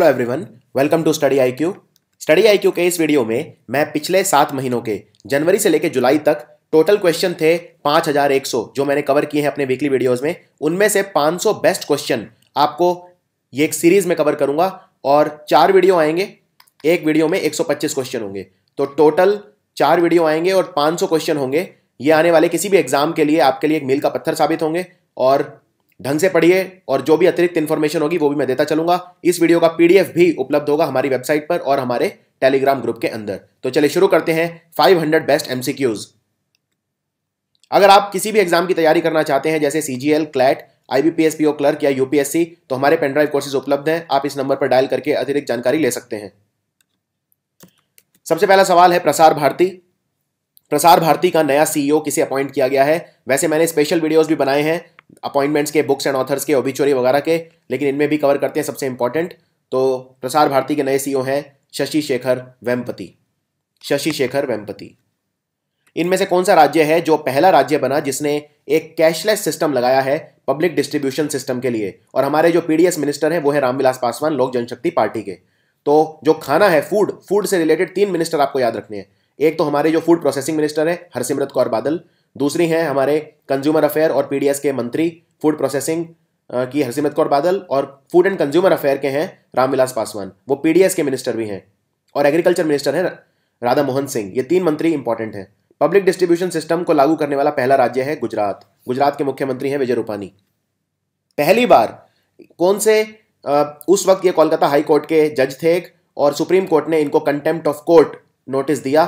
hello everyone welcome to Study IQ Study IQ के इस video में मैं पिछले सात महीनों के जनवरी से लेकर जुलाई तक टोटल क्वेश्चन थे 5100 जो मैंने कवर किए हैं अपने वीकली वीडियोस में उनमें से 500 बेस्ट क्वेश्चन आपको ये एक सीरीज में कवर करूंगा और चार वीडियो आएंगे एक वीडियो में एक क्वेश्चन होंगे तो टोटल चार वीडियो आएंगे और पाँच क्वेश्चन होंगे ये आने वाले किसी भी एग्जाम के लिए आपके लिए एक मील का पत्थर साबित होंगे और ढंग से पढ़िए और जो भी अतिरिक्त इन्फॉर्मेशन होगी वो भी मैं देता चलूंगा इस वीडियो का पीडीएफ भी उपलब्ध होगा हमारी वेबसाइट पर और हमारे टेलीग्राम ग्रुप के अंदर तो चलिए शुरू करते हैं 500 बेस्ट एमसीक्यूज अगर आप किसी भी एग्जाम की तैयारी करना चाहते हैं जैसे CGL CLAT IBPS PO clerk या यूपीएससी तो हमारे पेनड्राइव कोर्सेज उपलब्ध हैं आप इस नंबर पर डायल करके अतिरिक्त जानकारी ले सकते हैं सबसे पहला सवाल है प्रसार भारती प्रसार भारती का नया सीईओ e किसे अपॉइंट किया गया है वैसे मैंने स्पेशल वीडियोस भी बनाए हैं अपॉइंटमेंट्स के बुक्स एंड ऑथर्स के ओबिचोरी वगैरह के लेकिन इनमें भी कवर करते हैं सबसे इंपॉर्टेंट तो प्रसार भारती के नए सी e हैं शशि शेखर वेम्पति शशि शेखर वेम्पति इनमें से कौन सा राज्य है जो पहला राज्य बना जिसने एक कैशलेस सिस्टम लगाया है पब्लिक डिस्ट्रीब्यूशन सिस्टम के लिए और हमारे जो पीडीएस मिनिस्टर हैं वो है रामविलास पासवान लोक जनशक्ति पार्टी के तो जो खाना है फूड फूड से रिलेटेड तीन मिनिस्टर आपको याद रखने हैं एक तो हमारे जो फूड प्रोसेसिंग मिनिस्टर है हरसिमरत कौर बादल दूसरी हैं हमारे कंज्यूमर अफेयर और पीडीएस के मंत्री फूड प्रोसेसिंग की हरसिमरत कौर बादल और फूड एंड कंज्यूमर अफेयर के हैं रामविलास पासवान वो पीडीएस के मिनिस्टर भी हैं और एग्रीकल्चर मिनिस्टर हैं राधा मोहन सिंह ये तीन मंत्री इंपॉर्टेंट हैं पब्लिक डिस्ट्रीब्यूशन सिस्टम को लागू करने वाला पहला राज्य है गुजरात गुजरात के मुख्यमंत्री हैं विजय रूपानी पहली बार कौन से उस वक्त ये कोलकाता हाई कोर्ट के जज थे और सुप्रीम कोर्ट ने इनको कंटेम्प्ट ऑफ कोर्ट नोटिस दिया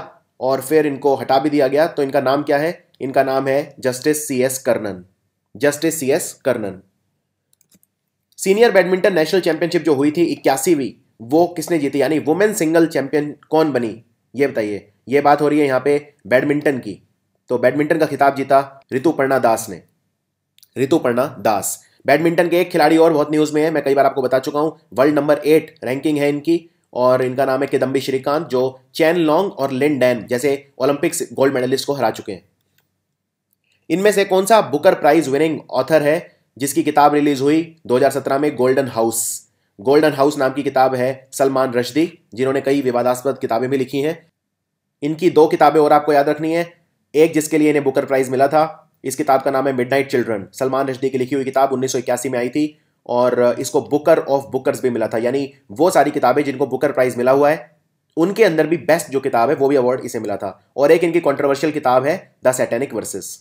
और फिर इनको हटा भी दिया गया तो इनका नाम क्या है इनका नाम है Justice C S Karnan Justice C S Karnan senior badminton national championship जो हुई थी इक्यासीवीं वो किसने जीती यानी वुमेन सिंगल चैंपियन कौन बनी ये बताइए ये बात हो रही है यहाँ पे बैडमिंटन की तो बैडमिंटन का खिताब जीता ऋतुपर्णा दास ने ऋतुपर्णा दास बैडमिंटन के एक खिलाड़ी और बहुत न्यूज़ में है मैं कई बार आपको बता चुका हूँ वर्ल्ड नंबर एट रैंकिंग है इनकी और इनका नाम है किदम्बी श्रीकांत जो चैन लॉन्ग और लिन डैन जैसे ओलंपिक्स गोल्ड मेडलिस्ट को हरा चुके हैं इनमें से कौन सा बुकर प्राइज विनिंग ऑथर है जिसकी किताब रिलीज हुई 2017 में गोल्डन हाउस गोल्डन हाउस नाम की किताब है सलमान रशदी जिन्होंने कई विवादास्पद किताबें भी लिखी हैं इनकी दो किताबें और आपको याद रखनी है एक जिसके लिए इन्हें बुकर प्राइज मिला था इस किताब का नाम है मिडनाइट चिल्ड्रन सलमान रशदी की लिखी हुई किताब उन्नीस में आई थी और इसको बुकर ऑफ बुकर्स भी मिला था यानी वो सारी किताबें जिनको बुकर प्राइज मिला हुआ है उनके अंदर भी बेस्ट जो किताब है वो भी अवार्ड इसे मिला था और एक इनकी कंट्रोवर्शियल किताब है द सैटेनिक वर्सेस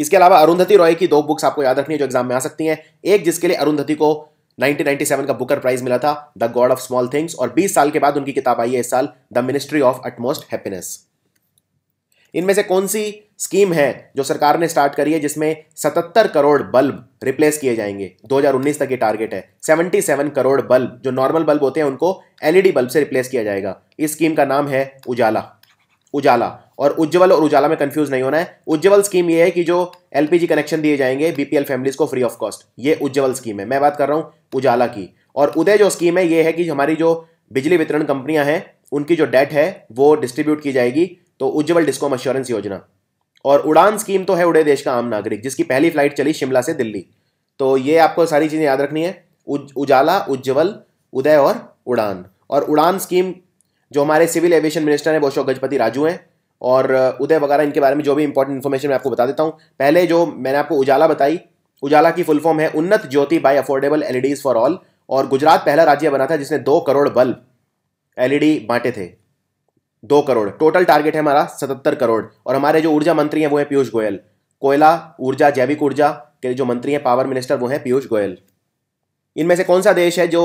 इसके अलावा अरुंधति रॉय की दो बुक्स आपको याद रखनी है जो एग्जाम में आ सकती हैं एक जिसके लिए अरुंधति को 1997 का बुकर प्राइज मिला था The God of Small Things और 20 साल के बाद उनकी किताब आई है इस साल The Ministry of Utmost Happiness इनमें से कौन सी स्कीम है जो सरकार ने स्टार्ट करी है जिसमें 77 करोड़ बल्ब रिप्लेस किए जाएंगे 2019 तक ये टारगेट है 77 करोड़ बल्ब जो नॉर्मल बल्ब होते हैं उनको एलईडी बल्ब से रिप्लेस किया जाएगा इस स्कीम का नाम है उजाला उजाला और उज्जवल और उजाला में कंफ्यूज नहीं होना है उज्जवल स्कीम ये है कि जो एलपीजी कनेक्शन दिए जाएंगे बीपीएल फैमिलीज को फ्री ऑफ कॉस्ट ये उज्जवल स्कीम है मैं बात कर रहा हूँ उजाला की और उदय जो स्कीम है ये है कि हमारी जो बिजली वितरण कंपनियां हैं उनकी जो डेट है वो डिस्ट्रीब्यूट की जाएगी तो उज्जवल डिस्कॉम अश्योरेंस योजना और उड़ान स्कीम तो है उड़े देश का आम नागरिक जिसकी पहली फ्लाइट चली शिमला से दिल्ली तो ये आपको सारी चीज़ें याद रखनी है उजाला उज्जवल उदय और उड़ान और उड़ान स्कीम जो हमारे सिविल एविएशन मिनिस्टर हैं वो अशोक गजपति राजू हैं और उदय वगैरह इनके बारे में जो भी इंपॉर्टेंट इन्फॉर्मेशन मैं आपको बता देता हूँ पहले जो मैंने आपको उजाला बताई उजाला की फुल फॉर्म है Unnat Jyoti by affordable LEDs for all और गुजरात पहला राज्य बना था जिसने दो करोड़ बल्ब एलईडी e बांटे थे दो करोड़ टोटल टारगेट है हमारा सतहत्तर करोड़ और हमारे जो ऊर्जा मंत्री हैं वो हैं पीयूष गोयल कोयला ऊर्जा जैविक ऊर्जा के जो मंत्री हैं पावर मिनिस्टर वो हैं पीयूष गोयल इनमें से कौन सा देश है जो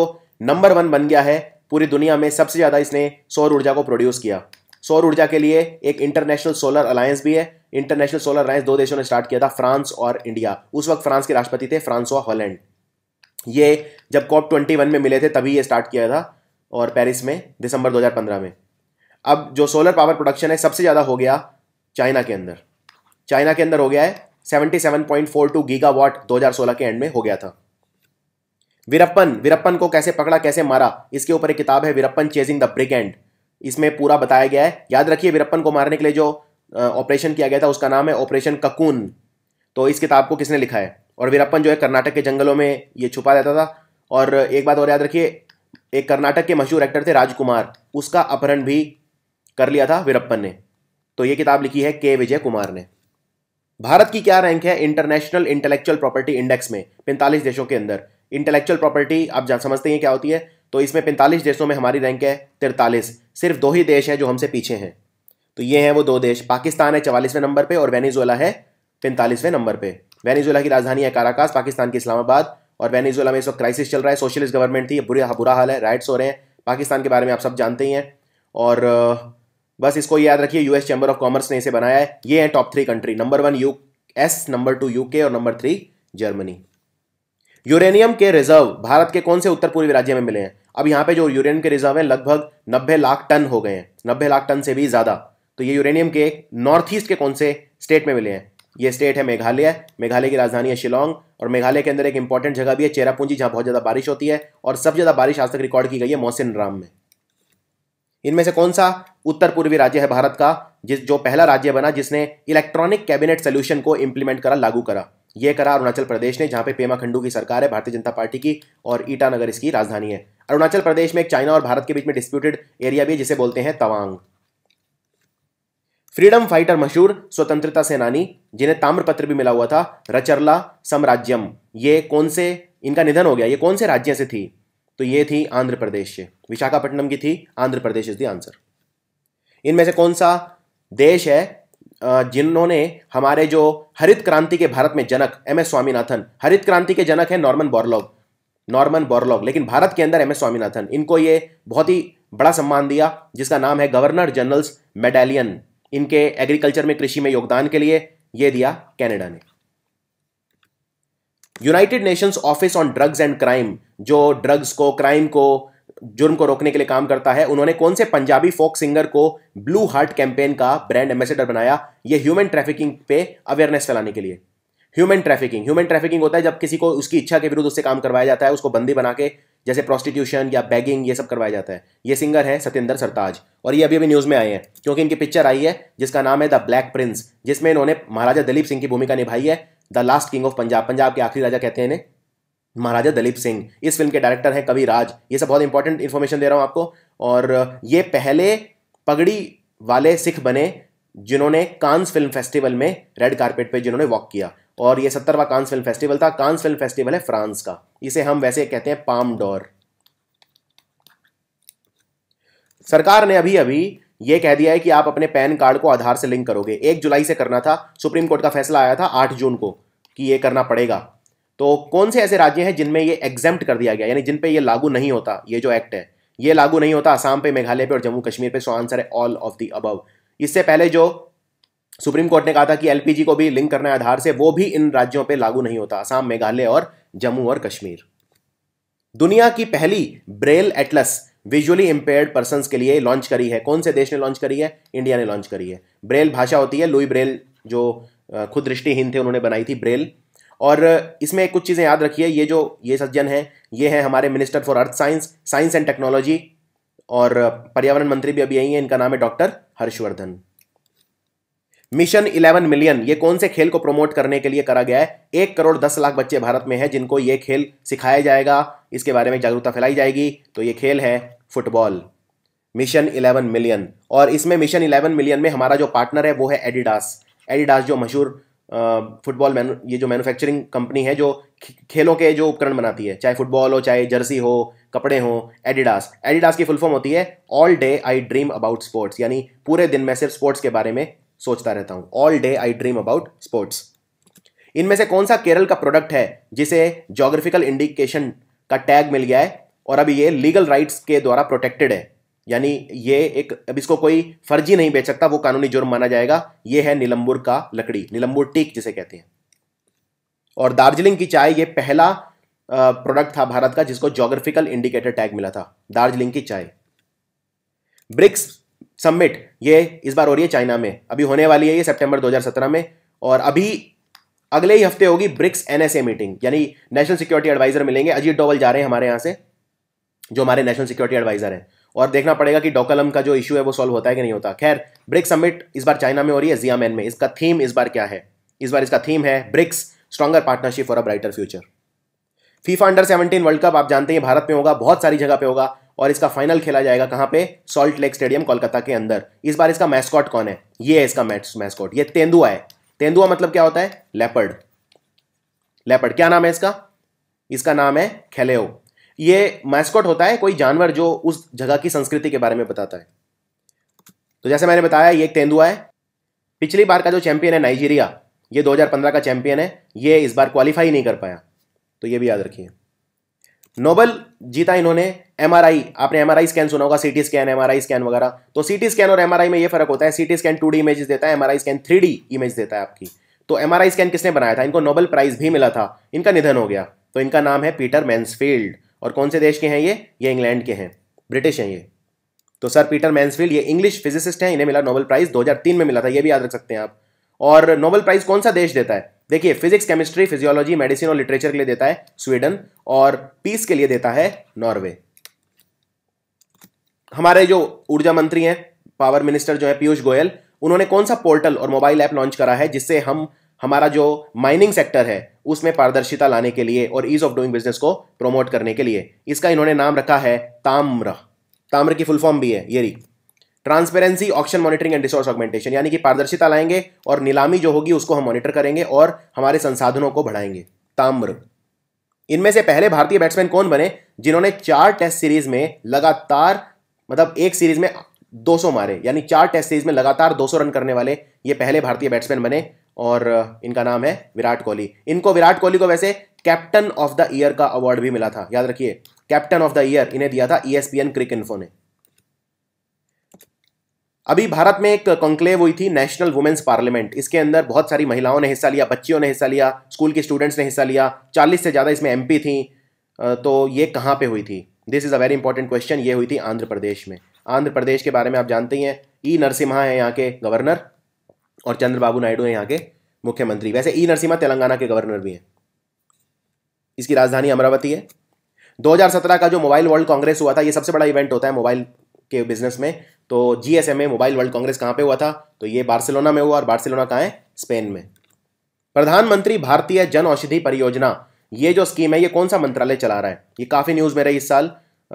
नंबर वन बन गया है पूरी दुनिया में सबसे ज़्यादा इसने सौर ऊर्जा को प्रोड्यूस किया सौर ऊर्जा के लिए एक इंटरनेशनल सोलर अलायंस भी है इंटरनेशनल सोलर अलायंस दो देशों ने स्टार्ट किया था फ्रांस और इंडिया उस वक्त फ्रांस के राष्ट्रपति थे फ्रांस और हॉलैंड ये जब कॉप ट्वेंटी वन में मिले थे तभी ये स्टार्ट किया था और पेरिस में दिसंबर 2015 में अब जो सोलर पावर प्रोडक्शन है सबसे ज़्यादा हो गया चाइना के अंदर चाइना के अंदर हो गया है 77.42 गीगावाट 2016 के एंड में हो गया था वीरप्पन वीरप्पन को कैसे पकड़ा कैसे मारा इसके ऊपर एक किताब है वीरप्पन चेजिंग द ब्रिगेंड इसमें पूरा बताया गया है याद रखिए वीरप्पन को मारने के लिए जो ऑपरेशन किया गया था उसका नाम है ऑपरेशन ककून तो इस किताब को किसने लिखा है और वीरप्पन जो है कर्नाटक के जंगलों में ये छुपा रहता था और एक बात और याद रखिए एक कर्नाटक के मशहूर एक्टर थे राजकुमार उसका अपहरण भी कर लिया था वीरप्पन ने तो ये किताब लिखी है के विजय कुमार ने भारत की क्या रैंक है इंटरनेशनल इंटेलेक्चुअल प्रॉपर्टी इंडेक्स में पैंतालीस देशों के अंदर इंटेलेक्चुअल प्रॉपर्टी आप जान समझते हैं क्या होती है तो इसमें पैंतालीस देशों में हमारी रैंक है तिरतालीस सिर्फ दो ही देश हैं जो हमसे पीछे हैं तो ये हैं वो दो देश पाकिस्तान है चवालीसवें नंबर पर और वेनेजुएला है पैंतालीसवें नंबर पर वेनेजुएला की राजधानी है काराकास पाकिस्तान की इस्लामाबाद और वेनेजुएला में इस वक्त क्राइसिस चल रहा है सोशलिस्ट गवर्नमेंट थी बुरा बुरा हाल है राइट्स हो रहे हैं पाकिस्तान के बारे में आप सब जानते ही हैं और बस इसको याद रखिए यूएस चैम्बर ऑफ कॉमर्स ने इसे बनाया है ये है top three country number one U S number two UK और नंबर थ्री जर्मनी यूरेनियम के रिजर्व भारत के कौन से उत्तर पूर्वी राज्य में मिले हैं अब यहाँ पे जो यूरेनियम के रिजर्व हैं लगभग 90 लाख टन हो गए हैं 90 लाख टन से भी ज़्यादा तो ये यूरेनियम के नॉर्थ ईस्ट के कौन से स्टेट में मिले हैं ये स्टेट है मेघालय मेघालय की राजधानी है शिलोंग और मेघालय के अंदर एक इंपॉर्टेंट जगह भी है चेरापूंजी जहां बहुत ज़्यादा बारिश होती है और सबसे ज़्यादा बारिश आज तक रिकॉर्ड की गई है मौसिन राम में इनमें से कौन सा उत्तर पूर्वी राज्य है भारत का जिस जो पहला राज्य बना जिसने इलेक्ट्रॉनिक कैबिनेट सोल्यूशन को इम्प्लीमेंट करा लागू करा ये करा अरुणाचल प्रदेश ने जहाँ पे पेमा खंडू की सरकार है भारतीय जनता पार्टी की और ईटानगर इसकी राजधानी है अरुणाचल प्रदेश में एक चाइना और भारत के बीच में डिस्प्यूटेड एरिया भी है जिसे बोलते हैं तवांग फ्रीडम फाइटर मशहूर स्वतंत्रता सेनानी जिन्हें ताम्रपत्र भी मिला हुआ था रचरला साम्राज्यम ये कौन से इनका निधन हो गया ये कौन से राज्य से थी तो ये थी आंध्र प्रदेश से विशाखापट्टनम की थी Andhra Pradesh is the answer इनमें से कौन सा देश है जिन्होंने हमारे जो हरित क्रांति के भारत में जनक एम एस स्वामीनाथन हरित क्रांति के जनक है नॉर्मन बोरलॉग नॉर्मन बोरलॉग लेकिन भारत के अंदर एम एस स्वामीनाथन इनको ये बहुत ही बड़ा सम्मान दिया जिसका नाम है गवर्नर जनरल्स मेडालियन इनके एग्रीकल्चर में कृषि में योगदान के लिए ये दिया कैनेडा ने United Nations Office on Drugs and Crime जो ड्रग्स को क्राइम को जुर्म को रोकने के लिए काम करता है उन्होंने कौन से पंजाबी फोक सिंगर को ब्लू हार्ट कैंपेन का ब्रांड एम्बेसडर बनाया ये ह्यूमन ट्रैफिकिंग पे अवेयरनेस फैलाने के लिए ह्यूमन ट्रैफिकिंग ह्यूमन ट्रैफिकिंग होता है जब किसी को उसकी इच्छा के विरुद्ध उससे काम करवाया जाता है उसको बंदी बना के जैसे प्रोस्टिट्यूशन या बैगिंग ये सब करवाया जाता है ये सिंगर है सत्येंद्र सरताज और ये अभी अभी न्यूज़ में आए हैं क्योंकि इनकी पिक्चर आई है जिसका नाम है द ब्लैक प्रिंस जिसमें इन्होंने महाराजा दिलीप सिंह की भूमिका निभाई है The Last King of Punjab Punjab के आखिरी राजा कहते हैं इन्हें महाराजा दलीप सिंह इस फिल्म के डायरेक्टर हैं कवि राज ये सब बहुत इंपॉर्टेंट इन्फॉर्मेशन दे रहा हूँ आपको और ये पहले पगड़ी वाले सिख बने जिन्होंने कांस फिल्म फेस्टिवल में रेड कारपेट पे जिन्होंने वॉक किया और ये सत्तरवा कांस फिल्म फेस्टिवल था कांस फिल्म फेस्टिवल है फ्रांस का इसे हम वैसे कहते हैं पाम डोर सरकार ने अभी अभी ये कह दिया है कि आप अपने पैन कार्ड को आधार से लिंक करोगे एक जुलाई से करना था सुप्रीम कोर्ट का फैसला आया था आठ जून को कि ये करना पड़ेगा तो कौन से ऐसे राज्य हैं जिनमें ये एग्जेम्प्ट कर दिया गया यानी जिन पे ये लागू नहीं होता ये जो एक्ट है ये लागू नहीं होता आसाम पे मेघालय पे और जम्मू कश्मीर पे सो आंसर है ऑल ऑफ दी अबव इससे पहले जो सुप्रीम कोर्ट ने कहा था कि एलपीजी को भी लिंक करना है आधार से वो भी इन राज्यों पर लागू नहीं होता आसाम मेघालय और जम्मू और कश्मीर दुनिया की पहली Braille atlas visually impaired person के लिए लॉन्च करी है कौन से देश ने लॉन्च करी है इंडिया ने लॉन्च करी है ब्रेल भाषा होती है लुई ब्रेल जो खुद दृष्टिहीन थे उन्होंने बनाई थी ब्रेल और इसमें कुछ चीज़ें याद रखिए ये जो ये सज्जन हैं ये हैं हमारे minister for earth science science and technology और पर्यावरण मंत्री भी अभी यही हैं इनका नाम है डॉक्टर हर्षवर्धन मिशन 11 मिलियन ये कौन से खेल को प्रमोट करने के लिए करा गया है एक करोड़ दस लाख बच्चे भारत में हैं जिनको ये खेल सिखाया जाएगा इसके बारे में जागरूकता फैलाई जाएगी तो ये खेल है फुटबॉल मिशन 11 मिलियन और इसमें मिशन 11 मिलियन में हमारा जो पार्टनर है वो है एडिडास एडिडास जो मशहूर फुटबॉल ये जो मैन्युफैक्चरिंग कंपनी है जो खेलों के जो उपकरण बनाती है चाहे फुटबॉल हो चाहे जर्सी हो कपड़े हो एडिडास एडिडास की फुल फॉर्म होती है all day I dream about sports यानी पूरे दिन मैं सिर्फ स्पोर्ट्स के बारे में सोचता रहता हूँ all day I dream about sports इनमें से कौन सा केरल का प्रोडक्ट है जिसे जोग्राफिकल इंडिकेशन का टैग मिल गया है और अब ये लीगल राइट्स के द्वारा प्रोटेक्टेड है यानी ये एक अब इसको कोई फर्जी नहीं बेच सकता वो कानूनी जुर्म माना जाएगा ये है निलंबुर का लकड़ी निलंबुर टीक जिसे कहते हैं और दार्जिलिंग की चाय ये पहला प्रोडक्ट था भारत का जिसको जोग्राफिकल इंडिकेटर टैग मिला था दार्जिलिंग की चाय ब्रिक्स समिट ये इस बार हो रही है चाइना में अभी होने वाली है ये सितंबर 2017 में और अभी अगले ही हफ्ते होगी ब्रिक्स एनएसए मीटिंग यानी नेशनल सिक्योरिटी एडवाइजर मिलेंगे अजीत डोवल जा रहे हैं हमारे यहाँ से जो हमारे नेशनल सिक्योरिटी एडवाइजर हैं और देखना पड़ेगा कि डोकलम का जो इशू है वो सॉल्व होता है कि नहीं होता खैर ब्रिक्स समिट इस बार चाइना में हो रही है जियामैन में इसका थीम इस बार क्या है इस बार इसका थीम है BRICS stronger partnership for a brighter future FIFA under seventeen World Cup आप जानते हैं भारत में होगा बहुत सारी जगह पे होगा और इसका फाइनल खेला जाएगा कहाँ पे सॉल्ट लेक स्टेडियम कोलकाता के अंदर इस बार इसका मैस्कॉट कौन है ये है इसका मैस्कॉट ये तेंदुआ है तेंदुआ मतलब क्या होता है लेपर्ड लेपर्ड क्या नाम है इसका इसका नाम है खेलेओ ये मैस्कॉट होता है कोई जानवर जो उस जगह की संस्कृति के बारे में बताता है तो जैसे मैंने बताया ये एक तेंदुआ है पिछली बार का जो चैंपियन है नाइजीरिया ये 2015 का चैंपियन है ये इस बार क्वालिफाई नहीं कर पाया तो ये भी याद रखिए नोबल जीता इन्होंने एम आपने एमआरआई स्कैन सुना होगा सीटी स्कैन एमआरआई स्कैन वगैरह तो सीटी स्कैन और एम में ये फर्क होता है सीटी स्कैन टू डी देता है एमआरआई स्कैन थ्री इमेज देता है आपकी तो एम स्कैन किसने बनाया था इनको नोबल प्राइज भी मिला था इनका निधन हो गया तो इनका नाम है पीटर मैंसफील्ड और कौन से देश के हैं ये ये इंग्लैंड के हैं ब्रिटिश हैं ये तो सर पीटर मैंसफील्ड ये इंग्लिश फिजिसिस्ट हैं इन्हें मिला नोबल प्राइज दो में मिला था ये भी याद रख सकते हैं आप और नोबल प्राइज कौन सा देश देता है देखिए फिजिक्स केमिस्ट्री फिजियोलॉजी मेडिसिन और लिटरेचर के लिए देता है स्वीडन और पीस के लिए देता है नॉर्वे हमारे जो ऊर्जा मंत्री हैं पावर मिनिस्टर जो है पीयूष गोयल उन्होंने कौन सा पोर्टल और मोबाइल ऐप लॉन्च करा है जिससे हम हमारा जो माइनिंग सेक्टर है उसमें पारदर्शिता लाने के लिए और ईज ऑफ डूइंग बिजनेस को प्रमोट करने के लिए इसका इन्होंने नाम रखा है ताम्र ताम्र की फुल फॉर्म भी है ये री transparency auction monitoring and resource augmentation यानी कि पारदर्शिता लाएंगे और नीलामी जो होगी उसको हम मॉनिटर करेंगे और हमारे संसाधनों को बढ़ाएंगे ताम्र इनमें से पहले भारतीय बैट्समैन कौन बने जिन्होंने चार टेस्ट सीरीज में लगातार मतलब एक सीरीज में 200 मारे यानी चार टेस्ट सीरीज में लगातार 200 रन करने वाले ये पहले भारतीय बैट्समैन बने और इनका नाम है विराट कोहली इनको विराट कोहली को वैसे कैप्टन ऑफ द ईयर का अवार्ड भी मिला था याद रखिए कैप्टन ऑफ द ईयर इन्हें दिया था ईएसपीएन क्रिक इन्फो ने अभी भारत में एक कॉन्क्लेव हुई थी नेशनल वुमेन्स पार्लियामेंट इसके अंदर बहुत सारी महिलाओं ने हिस्सा लिया बच्चियों ने हिस्सा लिया स्कूल के स्टूडेंट्स ने हिस्सा लिया 40 से ज़्यादा इसमें एमपी थी तो ये कहां पे हुई थी this is a very important question ये हुई थी आंध्र प्रदेश में आंध्र प्रदेश के बारे में आप जानते ही हैं ई e नरसिम्हा है यहाँ के गवर्नर और चंद्रबाबू नायडू हैं यहाँ के मुख्यमंत्री वैसे ई नरसिम्हा तेलंगाना के गवर्नर भी हैं इसकी राजधानी अमरावती है 2017 का जो मोबाइल वर्ल्ड कांग्रेस हुआ था ये सबसे बड़ा इवेंट होता है मोबाइल के बिजनेस में तो G S Mobile World Congress कहाँ पे हुआ था तो ये बार्सिलोना में हुआ और बार्सिलोना कहाँ है स्पेन में प्रधानमंत्री भारतीय जन औषधि परियोजना ये जो स्कीम है ये कौन सा मंत्रालय चला रहा है ये काफ़ी न्यूज़ में रही इस साल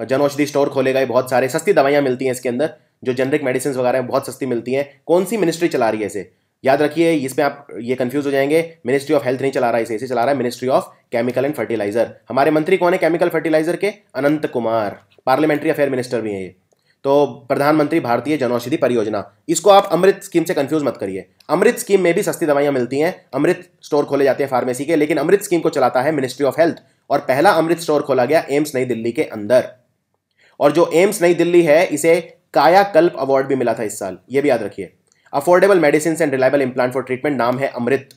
जन औषधि स्टोर खोले गए बहुत सारे सस्ती दवाइयाँ मिलती हैं इसके अंदर जो जेनरिक मेडिसिन वगैरह हैं बहुत सस्ती मिलती हैं कौन सी मिनिस्ट्री चला रही है इसे याद रखिए इसमें आप ये कंफ्यूज हो जाएंगे मिनिस्ट्री ऑफ हेल्थ नहीं चला रहा है इसे इसे चला रहा है ministry of chemical and fertiliser हमारे मंत्री कौन है केमिकल फर्टिलाइजर के Anant Kumar parliamentary affair minister भी हैं ये तो प्रधानमंत्री भारतीय जनौषधि परियोजना इसको आप अमृत स्कीम से कंफ्यूज मत करिए अमृत स्कीम में भी सस्ती दवाइयाँ मिलती हैं अमृत स्टोर खोले जाते हैं फार्मेसी के लेकिन अमृत स्कीम को चलाता है मिनिस्ट्री ऑफ हेल्थ और पहला अमृत स्टोर खोला गया एम्स नई दिल्ली के अंदर और जो एम्स नई दिल्ली है इसे कायाकल्प अवार्ड भी मिला था इस साल ये भी याद रखिए affordable medicine and reliable implant for treatment नाम है अमृत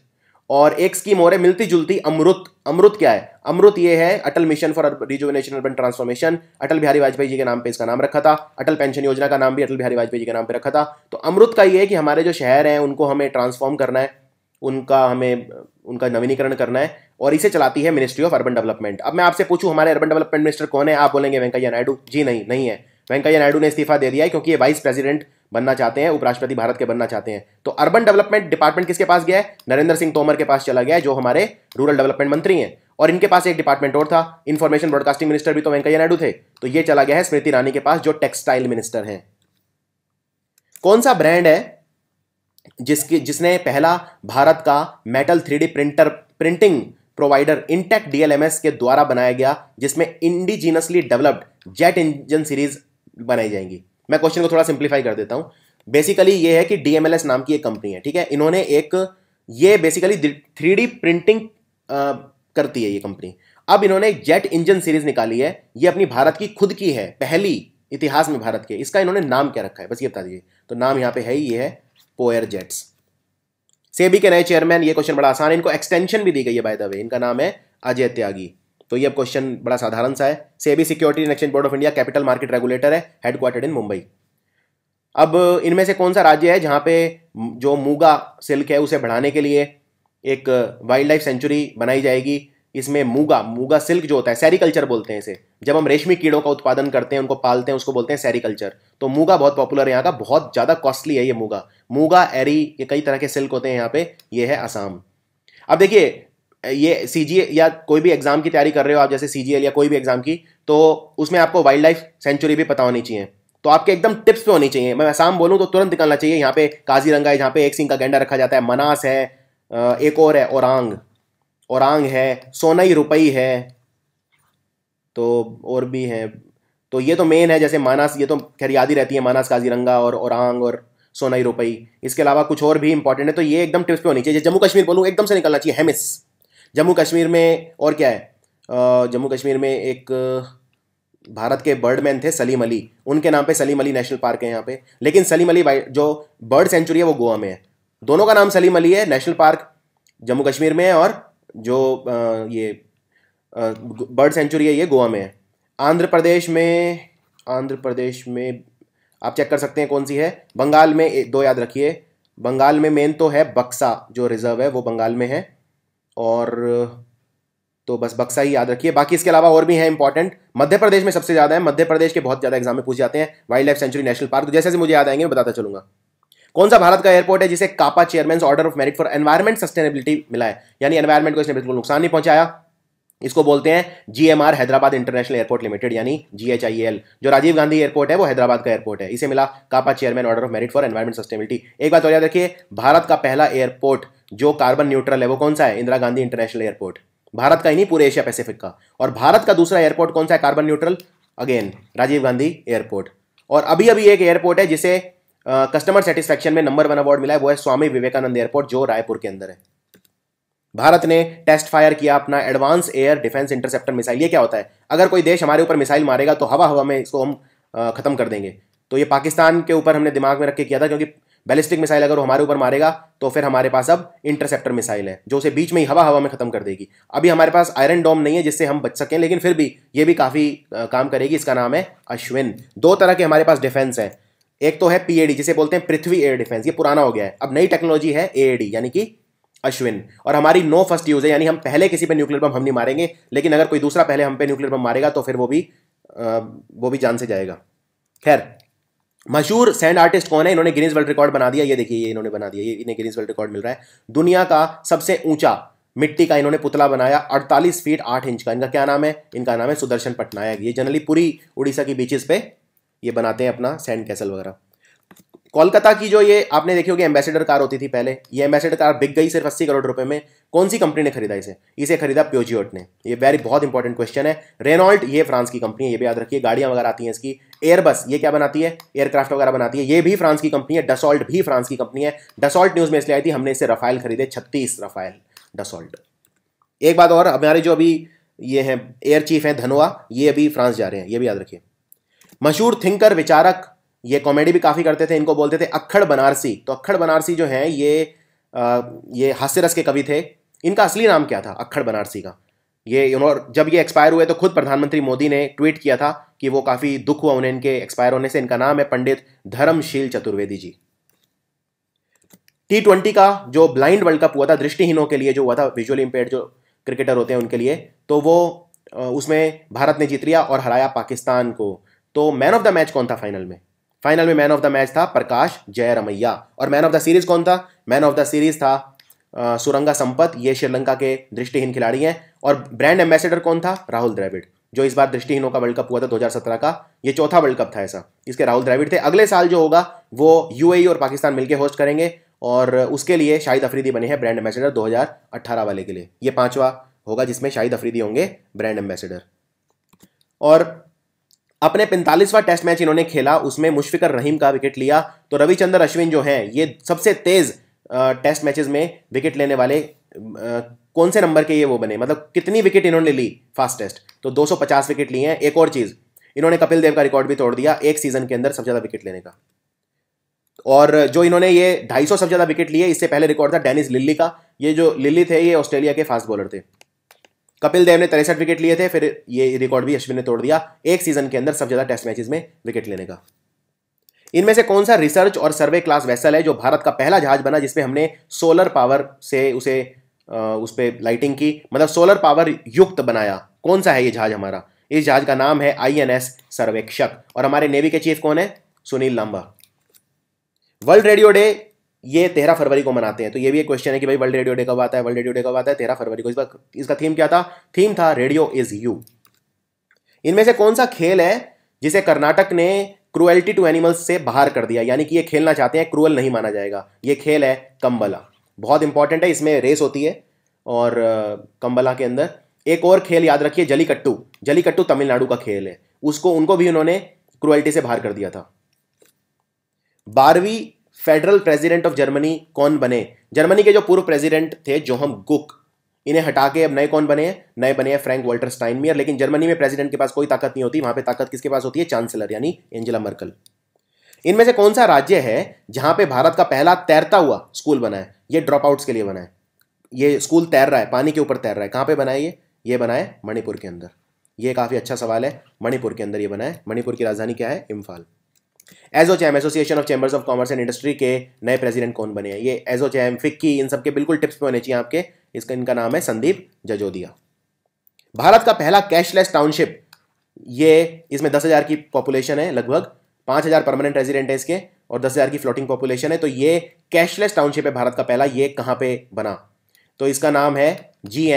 और एक स्कीम और है मिलती जुलती अमृत अमृत क्या है अमृत ये है Atal mission for rejuvenation urban transformation Atal Bihari Vajpayee ji के नाम पे इसका नाम रखा था अटल पेंशन योजना का नाम भी अटल बिहारी वाजपेयी जी के नाम पे रखा था तो अमृत का ये है कि हमारे जो शहर हैं उनको हमें ट्रांसफॉर्म करना है उनका हमें उनका नवीनीकरण करना है और इसे चलाती है मिनिस्ट्री ऑफ अर्बन डेवलपमेंट अब मैं आपसे पूछूं हमारे अर्बन डेवलपमेंट मिनिस्टर कौन है आप बोलेंगे वेंकैया नायडू जी नहीं नहीं है वेंकैया नायडू ने इस्तीफा दे दिया है क्योंकि ये वाइस प्रेसिडेंट बनना चाहते हैं उपराष्ट्रपति भारत के बनना चाहते हैं तो अर्बन डेवलपमेंट डिपार्टमेंट किसके पास गया है नरेंद्र सिंह तोमर के पास चला गया है जो हमारे रूरल डेवलपमेंट मंत्री हैं और इनके पास एक डिपार्टमेंट और था इन्फॉर्मेशन ब्रॉडकास्टिंग मिनिस्टर भी तो वेंकैया नायडू थे तो ये चला गया है स्मृति ईरानी के पास जो टेक्सटाइल मिनिस्टर है कौन सा ब्रांड है जिसकी जिसने पहला भारत का metal three printer printing provider Intech DLMS के द्वारा बनाया गया जिसमें indigenously developed jet engine series बनाई जाएंगी मैं क्वेश्चन को थोड़ा सिंप्लीफाई कर देता हूँ बेसिकली ये है कि डी नाम की एक कंपनी है ठीक है इन्होंने एक ये बेसिकली थ्री प्रिंटिंग करती है ये कंपनी अब इन्होंने जेट इंजन सीरीज निकाली है ये अपनी भारत की खुद की है पहली इतिहास में भारत के इसका इन्होंने नाम क्या रखा है बस ये बता दीजिए तो नाम यहाँ पे है ही ये है पोयर जेट्स सेबी के नए चेयरमैन ये क्वेश्चन बड़ा आसान है इनको एक्सटेंशन भी दी गई है बाय द वे इनका नाम है अजय त्यागी तो ये क्वेश्चन बड़ा साधारण सा है SEBI security and exchange board of India capital market regulator है हेडक्वार्टर्ड इन मुंबई अब इनमें से कौन सा राज्य है जहां पे जो मूगा सिल्क है उसे बढ़ाने के लिए एक वाइल्ड लाइफ सेंचुरी बनाई जाएगी इसमें मूगा मूगा सिल्क जो होता है सैरिकल्चर बोलते हैं इसे जब हम रेशमी कीड़ों का उत्पादन करते हैं उनको पालते हैं उसको बोलते हैं सैरिकल्चर तो मूगा बहुत पॉपुलर है यहाँ का बहुत ज़्यादा कॉस्टली है ये मूगा मूगा एरी ये कई तरह के सिल्क होते हैं यहाँ पे ये है आसाम अब देखिए ये सी या कोई भी एग्ज़ाम की तैयारी कर रहे हो आप जैसे सी या कोई भी एग्ज़ाम की तो उसमें आपको वाइल्ड लाइफ सेंचुरी भी पता होनी चाहिए तो आपके एकदम टिप्स पे होनी चाहिए मैं आसाम बोलूँ तो तुरंत निकलना चाहिए यहाँ पे काजीरंगा है जहाँ पे एक सिंह का गेंडा रखा जाता है मनास है एक और है औरंग औरंग है सोनाई रुपई है तो और भी है तो ये तो मेन है जैसे मानास ये तो खैर याद ही रहती है मानास काजीरंगा और औरंग और सोनाई रुपई इसके अलावा कुछ और भी इंपॉर्टेंट है तो ये एकदम टिप्स पे होनी चाहिए जम्मू कश्मीर बोलूँ एकदम से निकलना चाहिए हेमिस जम्मू कश्मीर में और क्या है जम्मू कश्मीर में एक भारत के बर्डमैन थे सलीम अली उनके नाम पे सलीम अली नेशनल पार्क है यहाँ पे लेकिन सलीम अली जो बर्ड सेंचुरी है वो गोवा में है दोनों का नाम सलीम अली है नेशनल पार्क जम्मू कश्मीर में है और जो ये बर्ड सेंचुरी है ये गोवा में है आंध्र प्रदेश में आंध्र प्रदेश में आप चेक कर सकते हैं कौन सी है बंगाल में दो याद रखिए बंगाल में मेन तो है बक्सा जो रिजर्व है वो बंगाल में है और तो बस बक्सा ही याद रखिए बाकी इसके अलावा और भी है इंपॉर्टेंट मध्य प्रदेश में सबसे ज़्यादा है मध्य प्रदेश के बहुत ज़्यादा एग्जाम में पूछ जाते हैं wildlife sanctuary national park जैसे जैसे मुझे याद आएंगे मैं बताता चलूंगा कौन सा भारत का एयरपोर्ट है जिसे CAPA chairman order of merit for environment sustainability मिला है यानी एनवायरमेंट को इसने बिल्कुल नुकसान नहीं पहुंचाया इसको बोलते हैं GMR Hyderabad international airport limited यानी जीएचआईएल जो राजीव गांधी एयरपोर्ट है वो हैदराबाद का एयरपोर्ट है इसे मिला CAPA chairman order of merit for environment sustainability एक बात और याद रखिए भारत का पहला एयरपोर्ट जो कार्बन न्यूट्रल है वो कौन सा है इंदिरा गांधी इंटरनेशनल एयरपोर्ट भारत का ही नहीं पूरे एशिया पैसिफिक का और भारत का दूसरा एयरपोर्ट कौन सा है carbon neutral again Rajiv Gandhi airport और अभी अभी एक एयरपोर्ट है जिसे कस्टमर सेटिस्फेक्शन में नंबर वन अवार्ड मिला है वो है स्वामी विवेकानंद एयरपोर्ट जो रायपुर के अंदर है भारत ने टेस्ट फायर किया अपना advance air defence interceptor missile ये क्या होता है अगर कोई देश हमारे ऊपर मिसाइल मारेगा तो हवा हवा में इसको हम ख़त्म कर देंगे तो ये पाकिस्तान के ऊपर हमने दिमाग में रख के किया था क्योंकि बैलिस्टिक मिसाइल अगर वो हमारे ऊपर मारेगा तो फिर हमारे पास अब इंटरसेप्टर मिसाइल है जो उसे बीच में ही हवा हवा में खत्म कर देगी अभी हमारे पास आयरन डोम नहीं है जिससे हम बच सकें लेकिन फिर भी ये भी काफ़ी काम करेगी इसका नाम है अश्विन दो तरह के हमारे पास डिफेंस है एक तो है पीएडी जिसे बोलते हैं पृथ्वी एयर डिफेंस ये पुराना हो गया है अब नई टेक्नोलॉजी है एएडी यानी कि अश्विन और हमारी नो फर्स्ट यूज है यानी हम पहले किसी पे न्यूक्लियर बम हम नहीं मारेंगे लेकिन अगर कोई दूसरा पहले हम पे न्यूक्लियर बम मारेगा तो फिर वो भी वो भी जान से जाएगा खैर मशहूर सैंड आर्टिस्ट कौन है इन्होंने गिनीज वर्ल्ड रिकॉर्ड बना दिया ये देखिए ये इन्होंने बना दिया ये इन्हें गिनीज वर्ल्ड रिकॉर्ड मिल रहा है दुनिया का सबसे ऊंचा मिट्टी का इन्होंने पुतला बनाया 48 फीट 8 इंच का इनका क्या नाम है इनका नाम है सुदर्शन पटनायक ये जनरली पूरी उड़ीसा की बीचेस पे ये बनाते हैं अपना सैंड कैसल वगैरह कोलकाता की जो ये आपने देखी होगी एम्बेसडर कार होती थी पहले ये एम्बेसडर कार बिक गई सिर्फ अस्सी करोड़ रुपए में कौन सी कंपनी ने खरीदा इसे इसे खरीदा प्योजियोट ने ये वेरी बहुत इंपॉर्टेंट क्वेश्चन है रेनॉल्ट ये फ्रांस की कंपनी है ये भी याद रखिए गाड़ियां वगैरह आती हैं इसकी एयरबस ये क्या बनाती है एयरक्राफ्ट वगैरह बनाती है ये भी फ्रांस की कंपनी है डसॉल्ट भी फ्रांस की कंपनी है डसॉल्ट न्यूज़ में इसलिए आई थी हमने इसे रफाइल खरीदे छत्तीस रफाइल डसॉल्ट एक बात और हमारे जो अभी ये हैं एयर चीफ हैं धनोआ ये अभी फ्रांस जा रहे हैं ये भी याद रखिए मशहूर थिंकर विचारक ये कॉमेडी भी काफ़ी करते थे इनको बोलते थे अक्खड़ बनारसी तो अक्खड़ बनारसी जो हैं ये आ, ये हास्य रस के कवि थे इनका असली नाम क्या था अक्खड़ बनारसी का ये इन्होंने जब ये एक्सपायर हुए तो खुद प्रधानमंत्री मोदी ने ट्वीट किया था कि वो काफ़ी दुख हुआ उन्हें इनके एक्सपायर होने से इनका नाम है पंडित धर्मशील चतुर्वेदी जी टी ट्वेंटी का जो ब्लाइंड वर्ल्ड कप हुआ था दृष्टिहीनों के लिए जो हुआ था विजुअली इम्पेयर जो क्रिकेटर होते हैं उनके लिए तो वो उसमें भारत ने जीत लिया और हराया पाकिस्तान को तो मैन ऑफ द मैच कौन था फाइनल में फाइनल में मैन ऑफ द मैच था प्रकाश जयरमैया और मैन ऑफ द सीरीज कौन था मैन ऑफ द सीरीज था सुरंगा संपत ये श्रीलंका के दृष्टिहीन खिलाड़ी हैं और ब्रांड एम्बेसडर कौन था राहुल द्रविड़ जो इस बार दृष्टिहीनों का वर्ल्ड कप हुआ था 2017 का ये चौथा वर्ल्ड कप था ऐसा इसके राहुल द्रविड़ थे अगले साल जो होगा वो यूएई e और पाकिस्तान मिलकर होस्ट करेंगे और उसके लिए शाहिद अफरीदी बने हैं ब्रांड एम्बेसडर 2018 वाले के लिए ये पांचवा होगा जिसमें शाहिद अफरीदी होंगे ब्रांड एम्बेसडर और अपने पैंतालीसवां टेस्ट मैच इन्होंने खेला उसमें मुशफिकर रहीम का विकेट लिया तो रविचंद्र अश्विन जो है ये सबसे तेज टेस्ट मैचेस में विकेट लेने वाले कौन से नंबर के ये वो बने मतलब कितनी विकेट इन्होंने ली फास्टेस्ट तो 250 विकेट लिए हैं एक और चीज़ इन्होंने कपिल देव का रिकॉर्ड भी तोड़ दिया एक सीजन के अंदर सबसे ज़्यादा विकेट लेने का और जो इन्होंने ये 250 सबसे ज़्यादा विकेट लिए इससे पहले रिकॉर्ड था डेनिस लिल्ली का ये जो लिल्ली थे ये ऑस्ट्रेलिया के फास्ट बॉलर थे कपिल देव ने तिरसठ विकेट लिए थे फिर ये रिकॉर्ड भी अश्विन ने तोड़ दिया एक सीजन के अंदर सबसे ज़्यादा टेस्ट मैचेस में विकेट लेने का इनमें से कौन सा रिसर्च और सर्वे क्लास वेसल है जो भारत का पहला जहाज बना जिसमें हमने सोलर पावर से उसे आ, उस पर लाइटिंग की मतलब सोलर पावर युक्त बनाया कौन सा है ये जहाज हमारा इस जहाज का नाम है आई सर्वेक्षक और हमारे नेवी के चीफ कौन है Sunil Lamba world radio day ये तेरह फरवरी को मनाते हैं तो ये भी एक क्वेश्चन है कि भाई वर्ल्ड रेडियो डे कब आता है वर्ल्ड रेडियो डे कब आता है तेरह फरवरी को इस बार इसका थीम क्या था थीम था रेडियो इज यू इनमें से कौन सा खेल है जिसे कर्नाटक ने क्रुएल्टी टू एनिमल्स से बाहर कर दिया यानी कि ये खेलना चाहते हैं क्रूअल नहीं माना जाएगा ये खेल है कम्बला बहुत इंपॉर्टेंट है इसमें रेस होती है और कम्बला के अंदर एक और खेल याद रखिए जलीकट्टू जलीकट्टू तमिलनाडु का खेल है उसको उनको भी उन्होंने क्रुएल्टी से बाहर कर दिया था बारहवीं फेडरल प्रेसिडेंट ऑफ जर्मनी कौन बने जर्मनी के जो पूर्व प्रेसिडेंट थे जोहम गुक इन्हें हटा के अब नए कौन बने हैं नए बने हैं फ्रैंक वाल्टर स्टाइनमियर लेकिन जर्मनी में प्रेसिडेंट के पास कोई ताकत नहीं होती वहां पे ताकत किसके पास होती है चांसलर यानी एंजेला मर्कल इनमें से कौन सा राज्य है जहां पे भारत का पहला तैरता हुआ स्कूल बना है ये ड्रॉप आउट्स के लिए बना है ये स्कूल तैर रहा है पानी के ऊपर तैर रहा है कहाँ पर बनाए ये ये बनाए मणिपुर के अंदर ये काफ़ी अच्छा सवाल है मणिपुर के अंदर ये बनाए मणिपुर की राजधानी क्या है Imphal ASSOCHAM association of chambers of commerce and industry के नए प्रेसिडेंट कौन बने हैं ये एजो चैम फिक्की इन सबके बिल्कुल टिप्स पे होने चाहिए आपके इसका इनका नाम है संदीप जजोदिया भारत का पहला कैशलेस टाउनशिप ये इसमें दस हज़ार की पॉपुलेशन है लगभग पाँच हज़ार परमानेंट रेजिडेंट है इसके और दस की फ्लोटिंग पॉपुलेशन है तो ये कैशलेस टाउनशिप है भारत का पहला ये कहाँ पर बना तो इसका नाम है जी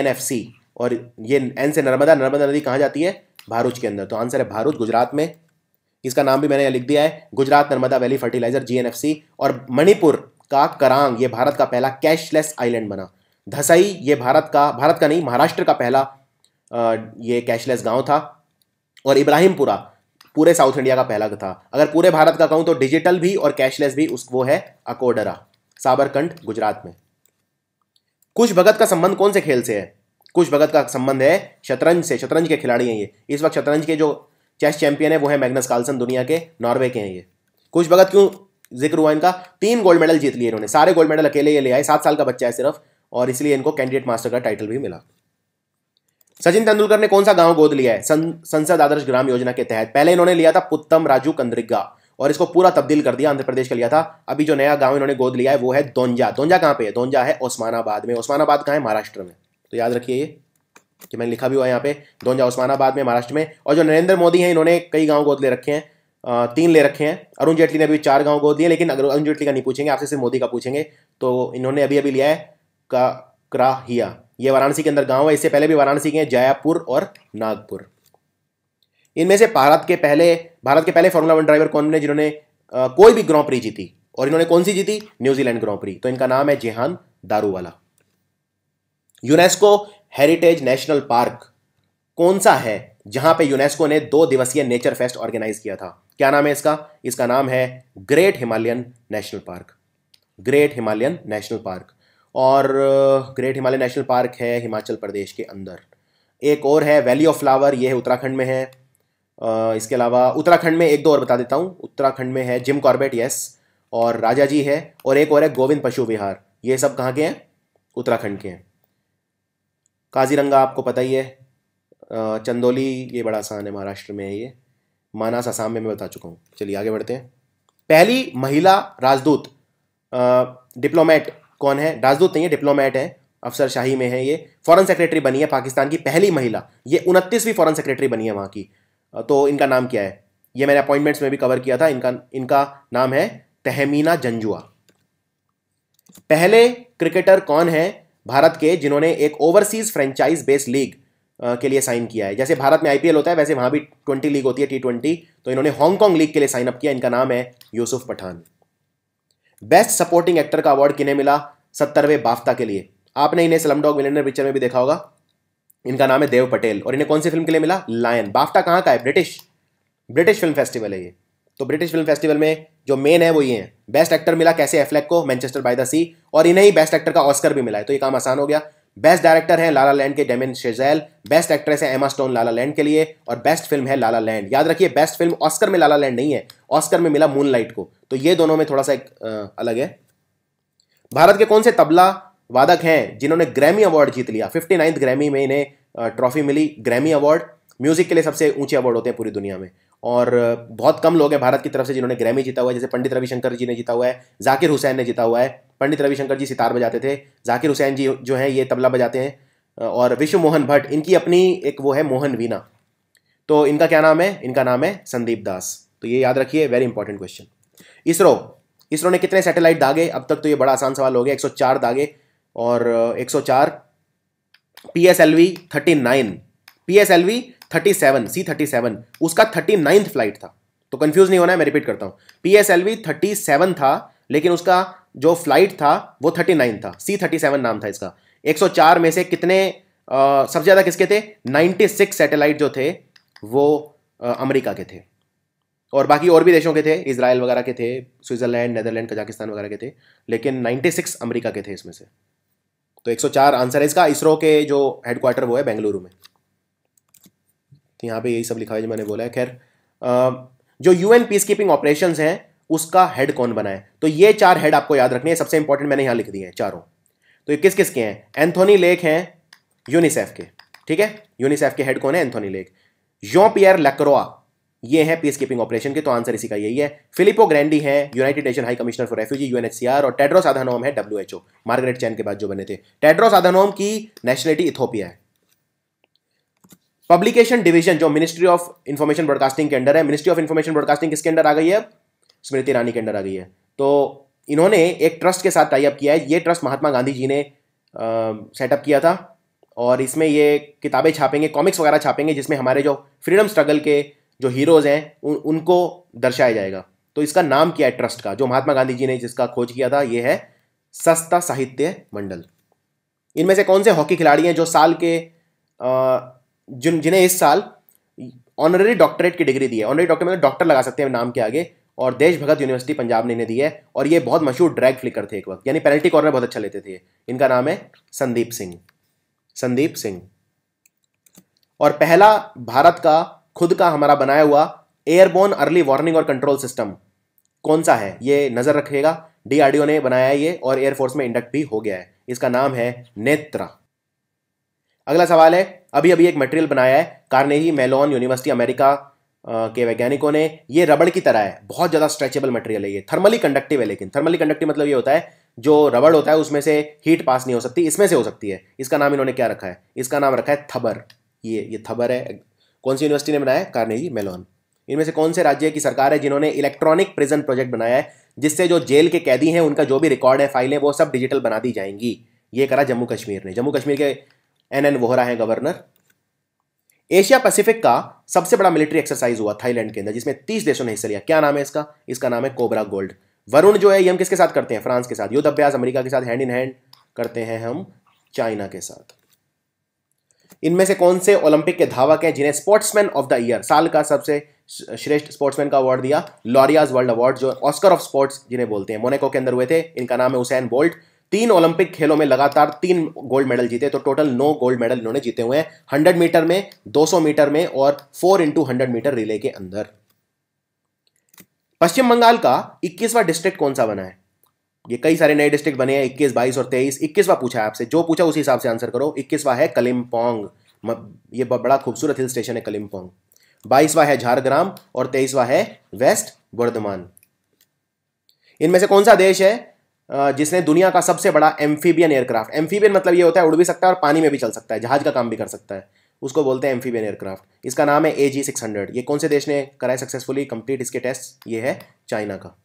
और ये एन से नर्मदा नर्मदा नदी कहाँ जाती है भारूच के अंदर तो आंसर है भारूच गुजरात में इसका नाम भी मैंने लिख दिया है गुजरात नर्मदा वैली फर्टिलाइजर जी और मणिपुर का करांग ये भारत का पहला कैशलेस आइलैंड बना धसई ये भारत का भारत का नहीं महाराष्ट्र का पहला आ, ये कैशलेस गांव था और इब्राहिमपुरा पूरे साउथ इंडिया का पहला था अगर पूरे भारत का कहूं तो डिजिटल भी और कैशलेस भी उस वो है अकोडरा साबरकंड गुजरात में कुछ भगत का संबंध कौन से खेल से है कुछ भगत का संबंध है शतरंज से शतरंज के खिलाड़ी हैं ये इस वक्त शतरंज के जो चेस चैंपियन है वो है मैग्नस कार्लसन दुनिया के नॉर्वे के हैं ये कुछ भगत क्यों जिक्र हुआ इनका तीन गोल्ड मेडल जीत लिए इन्होंने सारे गोल्ड मेडल अकेले ये ले आए सात साल का बच्चा है सिर्फ और इसलिए इनको कैंडिडेट मास्टर का टाइटल भी मिला सचिन तेंदुलकर ने कौन सा गांव गोद लिया है सं, संसद आदर्श ग्राम योजना के तहत पहले इन्होंने लिया था पुत्तम राजू कंद्रिगा और इसको पूरा तब्दील कर दिया आंध्र प्रदेश का लिया था अभी जो नया गांव इन्होंने गोद लिया है वो है दोंजा दोंजा कहाँ पे है दोंजा है ओस्मानाबाद में ओस्मानाबाद कहाँ है महाराष्ट्र में तो याद रखिए ये कि मैंने लिखा भी हुआ है यहाँ पे दोनजा उस्मानाबाद में महाराष्ट्र में और जो नरेंद्र मोदी हैं इन्होंने कई गांव गोद ले रखे हैं तीन ले रखे हैं अरुण जेटली ने अभी चार गांव गोद लिए लेकिन अगर अरुण जेटली का नहीं पूछेंगे आपसे सिर्फ मोदी का पूछेंगे तो इन्होंने अभी अभी लिया है का क्राहिया ये वाराणसी के अंदर गाँव है इससे पहले भी वाराणसी के हैं जयापुर और नागपुर इनमें से भारत के पहले भारत के पहले फॉर्मूला वन ड्राइवर कौन बने जिन्होंने कोई भी ग्रॉ जीती और इन्होंने कौन सी जीती न्यूजीलैंड ग्रॉ तो इनका नाम है Jehan Daruvala UNESCO heritage national park कौन सा है जहां पे यूनेस्को ने दो दिवसीय नेचर फेस्ट ऑर्गेनाइज किया था क्या नाम है इसका इसका नाम है great Himalayan national park great Himalayan national park और ग्रेट हिमालय नेशनल पार्क है हिमाचल प्रदेश के अंदर एक और है वैली ऑफ फ्लावर ये है उत्तराखंड में है इसके अलावा उत्तराखंड में एक दो और बता देता हूँ उत्तराखंड में है जिम कॉर्बेट यस और राजा जी है और एक और है गोविंद पशु विहार ये सब कहाँ के हैं उत्तराखंड के हैं काजीरंगा आपको पता ही है चंदोली ये बड़ा आसान है महाराष्ट्र में है ये मानास आसाम में मैं बता चुका हूँ चलिए आगे बढ़ते हैं पहली महिला राजदूत डिप्लोमेट कौन है राजदूत नहीं है डिप्लोमेट है अफसर शाही में है ये फॉरेन सेक्रेटरी बनी है पाकिस्तान की पहली महिला ये उनतीसवीं फॉरेन सेक्रेटरी बनी है वहाँ की तो इनका नाम क्या है ये मैंने अपॉइंटमेंट्स में भी कवर किया था इनका इनका नाम है तहमीना जंजुआ पहले क्रिकेटर कौन है भारत के जिन्होंने एक ओवरसीज फ्रेंचाइज बेस्ड लीग के लिए साइन किया है जैसे भारत में आईपीएल होता है वैसे वहाँ भी ट्वेंटी लीग होती है टी ट्वेंटी तो इन्होंने हांगकांग लीग के लिए साइन अप किया इनका नाम है Yusuf Pathan best supporting actor का अवार्ड किन्हें मिला सत्तरवें बाफ्ता के लिए आपने इन्हें स्लम डॉग पिक्चर में भी देखा होगा इनका नाम है देव पटेल और इन्हें कौन सी फिल्म के लिए मिला लायन बाफ्टा कहाँ का है ब्रिटिश ब्रिटिश फिल्म फेस्टिवल है ये तो ब्रिटिश फिल्म फेस्टिवल में जो मेन है वो ये है बेस्ट एक्टर मिला कैसे एफ्लेक को मैनचेस्टर बाय द सी और इन्हें ही बेस्ट एक्टर का ऑस्कर भी मिला है तो ये काम आसान हो गया बेस्ट डायरेक्टर है लाला लैंड के डेमिन शेजैल बेस्ट एक्ट्रेस है एमा स्टोन लाला लैंड के लिए और बेस्ट फिल्म है लाला लैंड याद रखिए बेस्ट फिल्म ऑस्कर में लाला लैंड नहीं है ऑस्कर में मिला मूनलाइट को तो ये दोनों में थोड़ा सा एक आ, अलग है भारत के कौन से तबला वादक हैं जिन्होंने ग्रैमी अवार्ड जीत लिया फिफ्टी ग्रैमी में इन्हें ट्रॉफी मिली ग्रैमी अवार्ड म्यूजिक के लिए सबसे ऊंचे अवार्ड होते हैं पूरी दुनिया में और बहुत कम लोग हैं भारत की तरफ से जिन्होंने ग्रैमी जीता हुआ है जैसे पंडित रविशंकर जी ने जीता हुआ है जाकिर हुसैन ने जीता हुआ है पंडित रविशंकर जी सितार बजाते थे जाकिर हुसैन जी जो हैं ये तबला बजाते हैं और विश्व मोहन भट्ट इनकी अपनी एक वो है मोहन वीना तो इनका क्या नाम है इनका नाम है संदीप दास तो ये याद रखिए very important question ISRO ISRO ने कितने सैटेलाइट दागे अब तक तो ये बड़ा आसान सवाल हो गया 104 दागे और 104 PSLV 39 PSLV thirty seven C thirty seven उसका थर्टी नाइन्थ फ्लाइट था तो कंफ्यूज नहीं होना है मैं रिपीट करता हूँ P S L V thirty seven था लेकिन उसका जो फ्लाइट था वो थर्टी नाइन था सी थर्टी सेवन नाम था इसका एक सौ चार में से कितने सबसे ज़्यादा किसके थे नाइन्टी सिक्स सेटेलाइट जो थे वो आ, अमरीका के थे और बाकी और भी देशों के थे इसराइल वगैरह के थे स्विट्ज़रलैंड नैदरलैंड कजाकिस्तान वगैरह के थे लेकिन नाइन्टी सिक्स अमरीका के थे इसमें से तो 104 आंसर है इसका इसरो के जो हेडक्वार्टर वो है बेंगलुरु में तो यहाँ पे यही सब लिखा है जो मैंने बोला है खैर जो यूएन पीस कीपिंग ऑपरेशन है उसका हेड कौन बनाए तो ये चार हेड आपको याद रखने हैं सबसे इंपॉर्टेंट मैंने यहाँ लिख दिए हैं चारों तो ये किस किस के हैं एंथोनी लेक हैं यूनिसेफ के ठीक है यूनिसेफ के हेड कौन है Anthony Lake Jean Pierre Lacroix ये हैं पीस कीपिंग ऑपरेशन के तो आंसर इसी का यही है फिलिपो ग्रैंडी हैं United Nation High Commissioner for refugee UNHCR और टेड्रोस आधानोम है डब्ल्यूएचओ मार्गरेट चैन के बाद जो बने थे टेड्रोस आधानोम की नेशनलिटी इथोपिया है पब्लिकेशन डिवीजन जो मिनिस्ट्री ऑफ इंफॉर्मेशन ब्रॉडकास्टिंग के अंडर है मिनिस्ट्री ऑफ इंफॉर्मेशन ब्रॉडकास्टिंग किसके अंडर आ गई है स्मृति ईरानी के अंडर आ गई है तो इन्होंने एक ट्रस्ट के साथ टाइप किया है ये ट्रस्ट महात्मा गांधी जी ने सेटअप किया था और इसमें ये किताबें छापेंगे कॉमिक्स वगैरह छापेंगे जिसमें हमारे जो फ्रीडम स्ट्रगल के जो हीरोज़ हैं उन, उनको दर्शाया जाएगा तो इसका नाम क्या है ट्रस्ट का जो महात्मा गांधी जी ने जिसका खोज किया था ये है सस्ता साहित्य मंडल इनमें से कौन से हॉकी खिलाड़ी हैं जो साल के जिन जिन्हें इस साल ऑनररी डॉक्टरेट की डिग्री दी है ऑनररी डॉक्टर मतलब डॉक्टर लगा सकते हैं नाम के आगे और देशभगत यूनिवर्सिटी पंजाब ने इन्हें दी है और ये बहुत मशहूर ड्रैग फ्लिकर थे एक वक्त यानी पेनल्टी कॉर्नर बहुत अच्छा लेते थे इनका नाम है संदीप सिंह संदीप सिंह और पहला भारत का खुद का हमारा बनाया हुआ एयरबोर्न अर्ली वार्निंग और कंट्रोल सिस्टम कौन सा है ये नज़र रखेगा डीआरडीओ ने बनाया है ये और एयरफोर्स में इंडक्ट भी हो गया है इसका नाम है नेत्रा अगला सवाल है अभी अभी एक मटेरियल बनाया है कार्नेगी मेलोन यूनिवर्सिटी अमेरिका के वैज्ञानिकों ने ये रबड़ की तरह है बहुत ज़्यादा स्ट्रेचेबल मटेरियल है ये थर्मली कंडक्टिव है लेकिन थर्मली कंडक्टिव मतलब ये होता है जो रबड़ होता है उसमें से हीट पास नहीं हो सकती इसमें से हो सकती है इसका नाम इन्होंने क्या रखा है इसका नाम रखा है थबर ये ये थबर है कौन सी यूनिवर्सिटी ने बनाया है कार्नेगी मेलोन इनमें से कौन से राज्य की सरकार है जिन्होंने इलेक्ट्रॉनिक प्रिजन प्रोजेक्ट बनाया है जिससे जो जेल के कैदी हैं उनका जो भी रिकॉर्ड है फाइलें वो सब डिजिटल बना दी जाएंगी ये करा जम्मू कश्मीर ने जम्मू कश्मीर के एन एन वोहरा है गवर्नर एशिया पैसिफिक का सबसे बड़ा मिलिट्री एक्सरसाइज हुआ थाईलैंड के अंदर जिसमें तीस देशों ने हिस्सा लिया क्या नाम है इसका इसका नाम है कोबरा गोल्ड वरुण जो है ये हम किसके साथ करते हैं फ्रांस के साथ युद्ध अभ्यास अमेरिका के साथ हैंड इन हैंड करते हैं हम चाइना के साथ इनमें से कौन से ओलंपिक के धावक हैं जिन्हें स्पोर्ट्समैन ऑफ द ईयर साल का सबसे श्रेष्ठ स्पोर्ट्समैन का अवार्ड दिया लॉरियाज वर्ल्ड अवार्ड जो ऑस्कर ऑफ स्पोर्ट्स जिन्हें बोलते हैं मोनेको के अंदर हुए थे इनका नाम है हुसैन बोल्ट तीन ओलंपिक खेलों में लगातार तीन गोल्ड मेडल जीते तो टोटल नौ गोल्ड मेडल इन्होंने जीते हुए हैं हंड्रेड मीटर में दो सौ मीटर में और four into hundred metre relay के अंदर पश्चिम बंगाल का इक्कीसवा डिस्ट्रिक्ट कौन सा बना है ये कई सारे नए डिस्ट्रिक्ट बने हैं इक्कीस बाईस और तेईस इक्कीसवा पूछा है आपसे जो पूछा उसी हिसाब से आंसर करो इक्कीसवा है कलिम्पोंग ये बड़ा खूबसूरत हिल स्टेशन है कलिम्पोंग बाईसवा है झारग्राम और तेईसवा है वेस्ट वर्धमान इनमें से कौन सा देश है जिसने दुनिया का सबसे बड़ा एम्फीबियन एयरक्राफ्ट एम्फीबियन मतलब ये होता है उड़ भी सकता है और पानी में भी चल सकता है जहाज का काम भी कर सकता है उसको बोलते हैं एम्फीबियन एयरक्राफ्ट इसका नाम है ए जी सिक्स हंड्रेड ये कौन से देश ने कराए सक्सेसफुली कंप्लीट इसके टेस्ट ये है चाइना का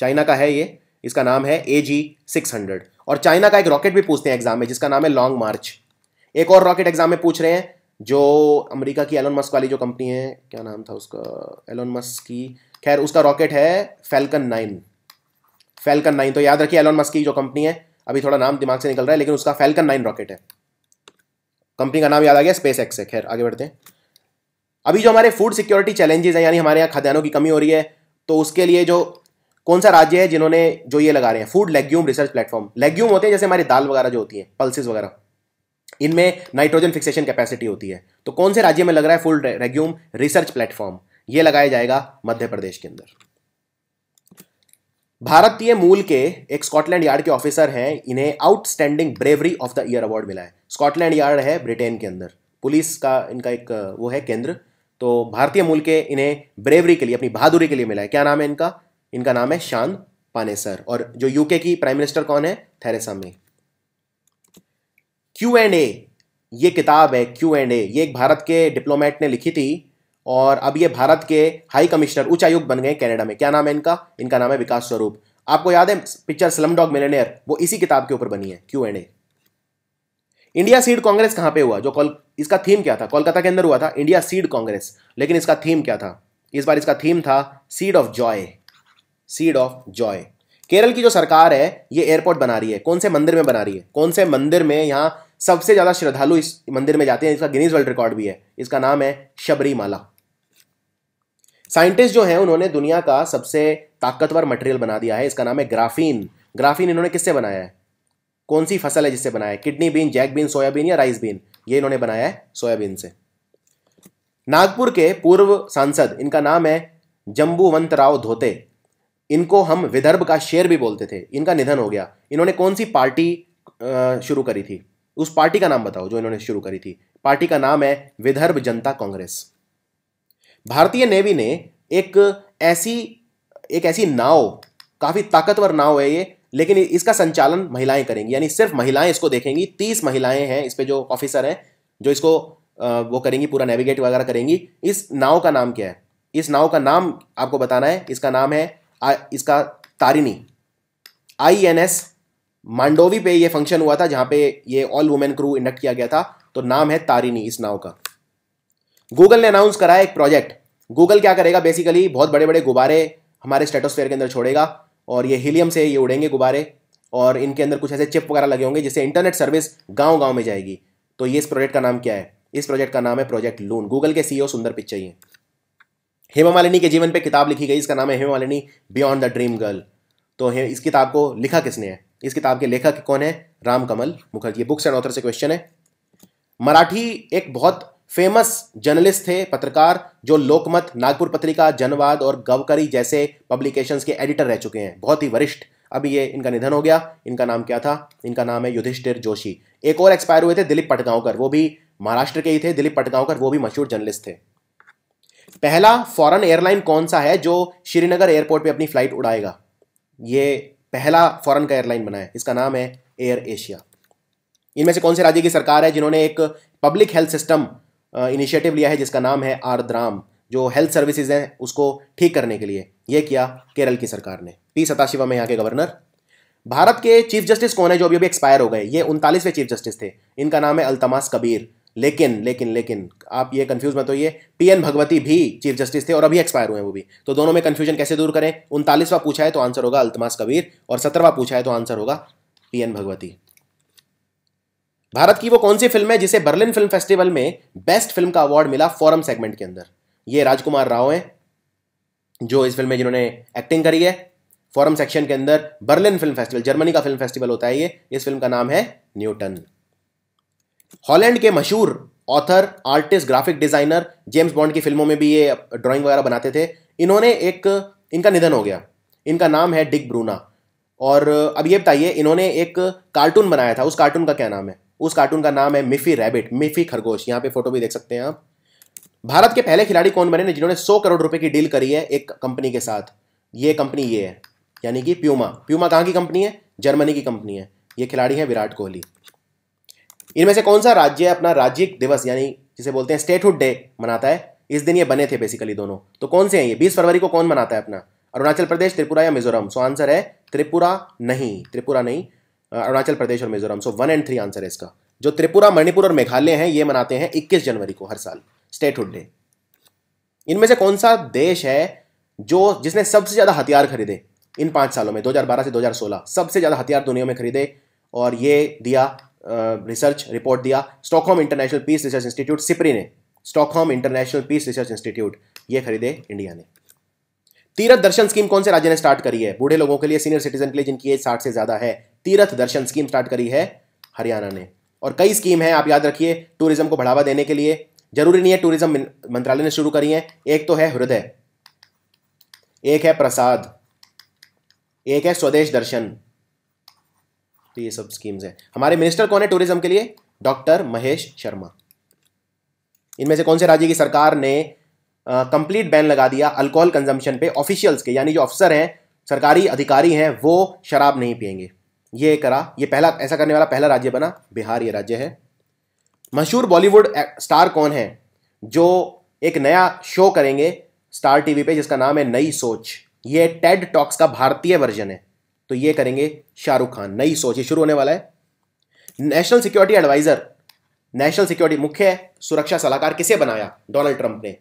चाइना का है ये इसका नाम है ए जी सिक्स हंड्रेड और चाइना का एक रॉकेट भी पूछते हैं एग्जाम में जिसका नाम है लॉन्ग मार्च एक और रॉकेट एग्जाम में पूछ रहे हैं जो अमेरिका की एलोन मस्क वाली जो कंपनी है क्या नाम था उसका एलोन मस्क की खैर उसका रॉकेट है फैल्कन नाइन फैल्कन नाइन तो याद रखिए एलॉन मस्क की जो कंपनी है अभी थोड़ा नाम दिमाग से निकल रहा है लेकिन उसका फेल्कन नाइन रॉकेट है कंपनी का नाम याद आ गया स्पेस एक्स है खैर आगे बढ़ते हैं अभी जो हमारे फूड सिक्योरिटी चैलेंजेस हैं यानी हमारे यहाँ खाद्यान्नों की कमी हो रही है तो उसके लिए जो कौन सा राज्य है जिन्होंने जो ये लगा रहे हैं food legume research platform legume होते हैं जैसे हमारी दाल वगैरह जो होती है पल्सिस वगैरह इनमें नाइट्रोजन फिक्सेशन कैपेसिटी होती है तो कौन से राज्य में लग रहा है फूड लेग्यूम रिसर्च प्लेटफॉर्म ये लगाया जाएगा मध्य प्रदेश के अंदर भारतीय मूल के एक स्कॉटलैंड यार्ड के ऑफिसर हैं इन्हें outstanding bravery of the year award मिला है स्कॉटलैंड यार्ड है ब्रिटेन के अंदर पुलिस का इनका एक वो है केंद्र तो भारतीय मूल के इन्हें ब्रेवरी के लिए अपनी बहादुरी के लिए मिला है क्या नाम है इनका इनका नाम है शान पानेसर और जो यूके की प्राइम मिनिस्टर कौन है Theresa May Q and A ये किताब है क्यू एंड ए ये एक भारत के डिप्लोमेट ने लिखी थी और अब ये भारत के हाई कमिश्नर उच्च आयुक्त बन गए कनाडा में क्या नाम है इनका इनका नाम है विकास स्वरूप आपको याद है पिक्चर स्लम डॉग मिलेनियर वो इसी किताब के ऊपर बनी है Q and A India seed congress कहाँ पे हुआ जो कॉल इसका थीम क्या था कोलकाता के अंदर हुआ था इंडिया सीड कांग्रेस लेकिन इसका थीम क्या था इस बार इसका थीम था seed of joy seed of joy Kerala की जो सरकार है ये एयरपोर्ट बना रही है कौन से मंदिर में बना रही है कौन से मंदिर में यहाँ सबसे ज़्यादा श्रद्धालु इस मंदिर में जाते हैं इसका गिनीज वर्ल्ड रिकॉर्ड भी है इसका नाम है शबरीमाला साइंटिस्ट जो हैं उन्होंने दुनिया का सबसे ताकतवर मटेरियल बना दिया है इसका नाम है ग्राफीन ग्राफीन इन्होंने किससे बनाया है कौन सी फसल है जिससे बनाया है kidney bean jack bean soybean या राइस बीन ये इन्होंने बनाया है सोयाबीन से नागपुर के पूर्व सांसद इनका नाम है जम्बूवंत राव धोते इनको हम विदर्भ का शेर भी बोलते थे इनका निधन हो गया इन्होंने कौन सी पार्टी शुरू करी थी उस पार्टी का नाम बताओ जो इन्होंने शुरू करी थी पार्टी का नाम है विदर्भ जनता कांग्रेस भारतीय नेवी ने एक ऐसी एक ऐसी नाव काफ़ी ताकतवर नाव है ये लेकिन इसका संचालन महिलाएं करेंगी यानी सिर्फ महिलाएं इसको देखेंगी तीस महिलाएं हैं इस पर जो ऑफिसर हैं जो इसको वो करेंगी पूरा नेविगेट वगैरह करेंगी इस नाव का नाम क्या है इस नाव का नाम आपको बताना है इसका नाम है आ, इसका Tarini I N S Mandovi पे ये फंक्शन हुआ था जहाँ पे ये ऑल वुमेन क्रू इंडक्ट किया गया था तो नाम है तारिनी इस नाव का गूगल ने अनाउंस करा है एक प्रोजेक्ट गूगल क्या करेगा बेसिकली बहुत बड़े बड़े गुब्बारे हमारे स्टेटोस्फेयर के अंदर छोड़ेगा और ये हीलियम से ये उड़ेंगे गुब्बारे और इनके अंदर कुछ ऐसे चिप वगैरह लगे होंगे जिससे इंटरनेट सर्विस गाँव गाँव में जाएगी तो ये इस प्रोजेक्ट का नाम क्या है इस प्रोजेक्ट का नाम है प्रोजेक्ट लून गूगल के सीईओ सुंदर पिक्चर ये हेमा मालिनी के जीवन पे किताब लिखी गई इसका नाम है Hema Malini beyond the dream girl तो इस किताब को लिखा किसने है इस किताब के लेखक कौन है Ram Kamal Mukherjee books and author से क्वेश्चन है मराठी एक बहुत फेमस जर्नलिस्ट थे पत्रकार जो लोकमत नागपुर पत्रिका जनवाद और गवकरी जैसे पब्लिकेशंस के एडिटर रह चुके हैं बहुत ही वरिष्ठ अभी ये इनका निधन हो गया इनका नाम क्या था इनका नाम है युधिष्ठिर जोशी एक और एक्सपायर हुए थे दिलीप पटगांवकर वो भी महाराष्ट्र के ही थे दिलीप पटगांवकर वो भी मशहूर जर्नलिस्ट थे पहला फॉरन एयरलाइन कौन सा है जो श्रीनगर एयरपोर्ट पर अपनी फ्लाइट उड़ाएगा ये पहला फॉरन का एयरलाइन बना है इसका नाम है एयर एशिया इनमें से कौन से राज्य की सरकार है जिन्होंने एक पब्लिक हेल्थ सिस्टम इनिशिएटिव लिया है जिसका नाम है आर्द्राम जो हेल्थ सर्विसेज हैं उसको ठीक करने के लिए यह किया केरल की सरकार ने पी सताशिवा में यहाँ के गवर्नर भारत के चीफ जस्टिस कौन है जो अभी अभी एक्सपायर हो गए ये उनतालीसवें चीफ जस्टिस थे इनका नाम है अल्तमास कबीर लेकिन लेकिन लेकिन आप ये कंफ्यूज मत होइए पी एन भगवती भी चीफ जस्टिस थे और अभी एक्सपायर हुए हैं वो भी तो दोनों में कंफ्यूजन कैसे दूर करें उनतालीसवा पूछा है तो आंसर होगा अल्तमास कबीर और सत्रहवा पूछा है तो आंसर होगा पी एन भगवती भारत की वो कौन सी फिल्म है जिसे बर्लिन फिल्म फेस्टिवल में बेस्ट फिल्म का अवार्ड मिला फॉरम सेगमेंट के अंदर ये राजकुमार राव हैं जो इस फिल्म में जिन्होंने एक्टिंग करी है फॉरम सेक्शन के अंदर बर्लिन फिल्म फेस्टिवल जर्मनी का फिल्म फेस्टिवल होता है ये इस फिल्म का नाम है न्यूटन हॉलैंड के मशहूर author artist graphic designer James Bond की फिल्मों में भी ये ड्राइंग वगैरह बनाते थे इन्होंने एक इनका निधन हो गया इनका नाम है डिक ब्रूना और अब ये बताइए इन्होंने एक कार्टून बनाया था उस कार्टून का क्या नाम है उस कार्टून का नाम है मिफी रैबिट मिफी खरगोश यहाँ पे फोटो भी देख सकते हैं आप भारत के पहले खिलाड़ी कौन बने जिन्होंने सौ करोड़ रुपए की डील करी है एक कंपनी के साथ ये कंपनी ये है यानी कि प्यूमा प्यूमा कहाँ की कंपनी है जर्मनी की कंपनी है ये खिलाड़ी है विराट कोहली इनमें से कौन सा राज्य अपना राज्य दिवस यानी जिसे बोलते हैं स्टेटहुड डे मनाता है इस दिन ये बने थे बेसिकली दोनों तो कौन से हैं ये बीस फरवरी को कौन मनाता है अपना अरुणाचल प्रदेश त्रिपुरा या मिजोरम सो आंसर है त्रिपुरा नहीं त्रिपुरा नहीं अरुणाचल प्रदेश और Mizoram so one and three answer है इसका जो त्रिपुरा मणिपुर और मेघालय हैं ये मनाते हैं 21 जनवरी को हर साल स्टेटहुड डे इनमें से कौन सा देश है जो जिसने सबसे ज़्यादा हथियार खरीदे इन पांच सालों में 2012 से 2016 सबसे ज़्यादा हथियार दुनिया में खरीदे और ये दिया रिसर्च रिपोर्ट दिया Stockholm International Peace Research Institute SIPRI ने Stockholm International Peace Research Institute ये खरीदे इंडिया ने तीरथ दर्शन स्कीम कौन से राज्य ने स्टार्ट करी है बूढ़े लोगों के लिए सीनियर सिटीजन के लिए जिनकी एज साठ से ज़्यादा है तीर्थ दर्शन स्कीम स्टार्ट करी है हरियाणा ने और कई स्कीम है आप याद रखिए टूरिज्म को बढ़ावा देने के लिए जरूरी नहीं है टूरिज्म मंत्रालय ने शुरू करी है एक तो है हृदय एक है प्रसाद एक है स्वदेश दर्शन तो ये सब स्कीम्स हैं हमारे मिनिस्टर कौन है टूरिज्म के लिए डॉक्टर महेश शर्मा इनमें से कौन से राज्य की सरकार ने कंप्लीट बैन लगा दिया अल्कोहल कंजम्पशन पे ऑफिशियल्स के यानी जो अफसर हैं सरकारी अधिकारी हैं वो शराब नहीं पियेंगे ये करा ये पहला ऐसा करने वाला पहला राज्य बना बिहार ये राज्य है मशहूर बॉलीवुड स्टार कौन है जो एक नया शो करेंगे स्टार टीवी पे जिसका नाम है नई सोच ये टेड टॉक्स का भारतीय वर्जन है तो ये करेंगे शाहरुख खान नई सोच ये शुरू होने वाला है national security adviser national security मुख्य सुरक्षा सलाहकार किसे बनाया डोनाल्ड ट्रंप ने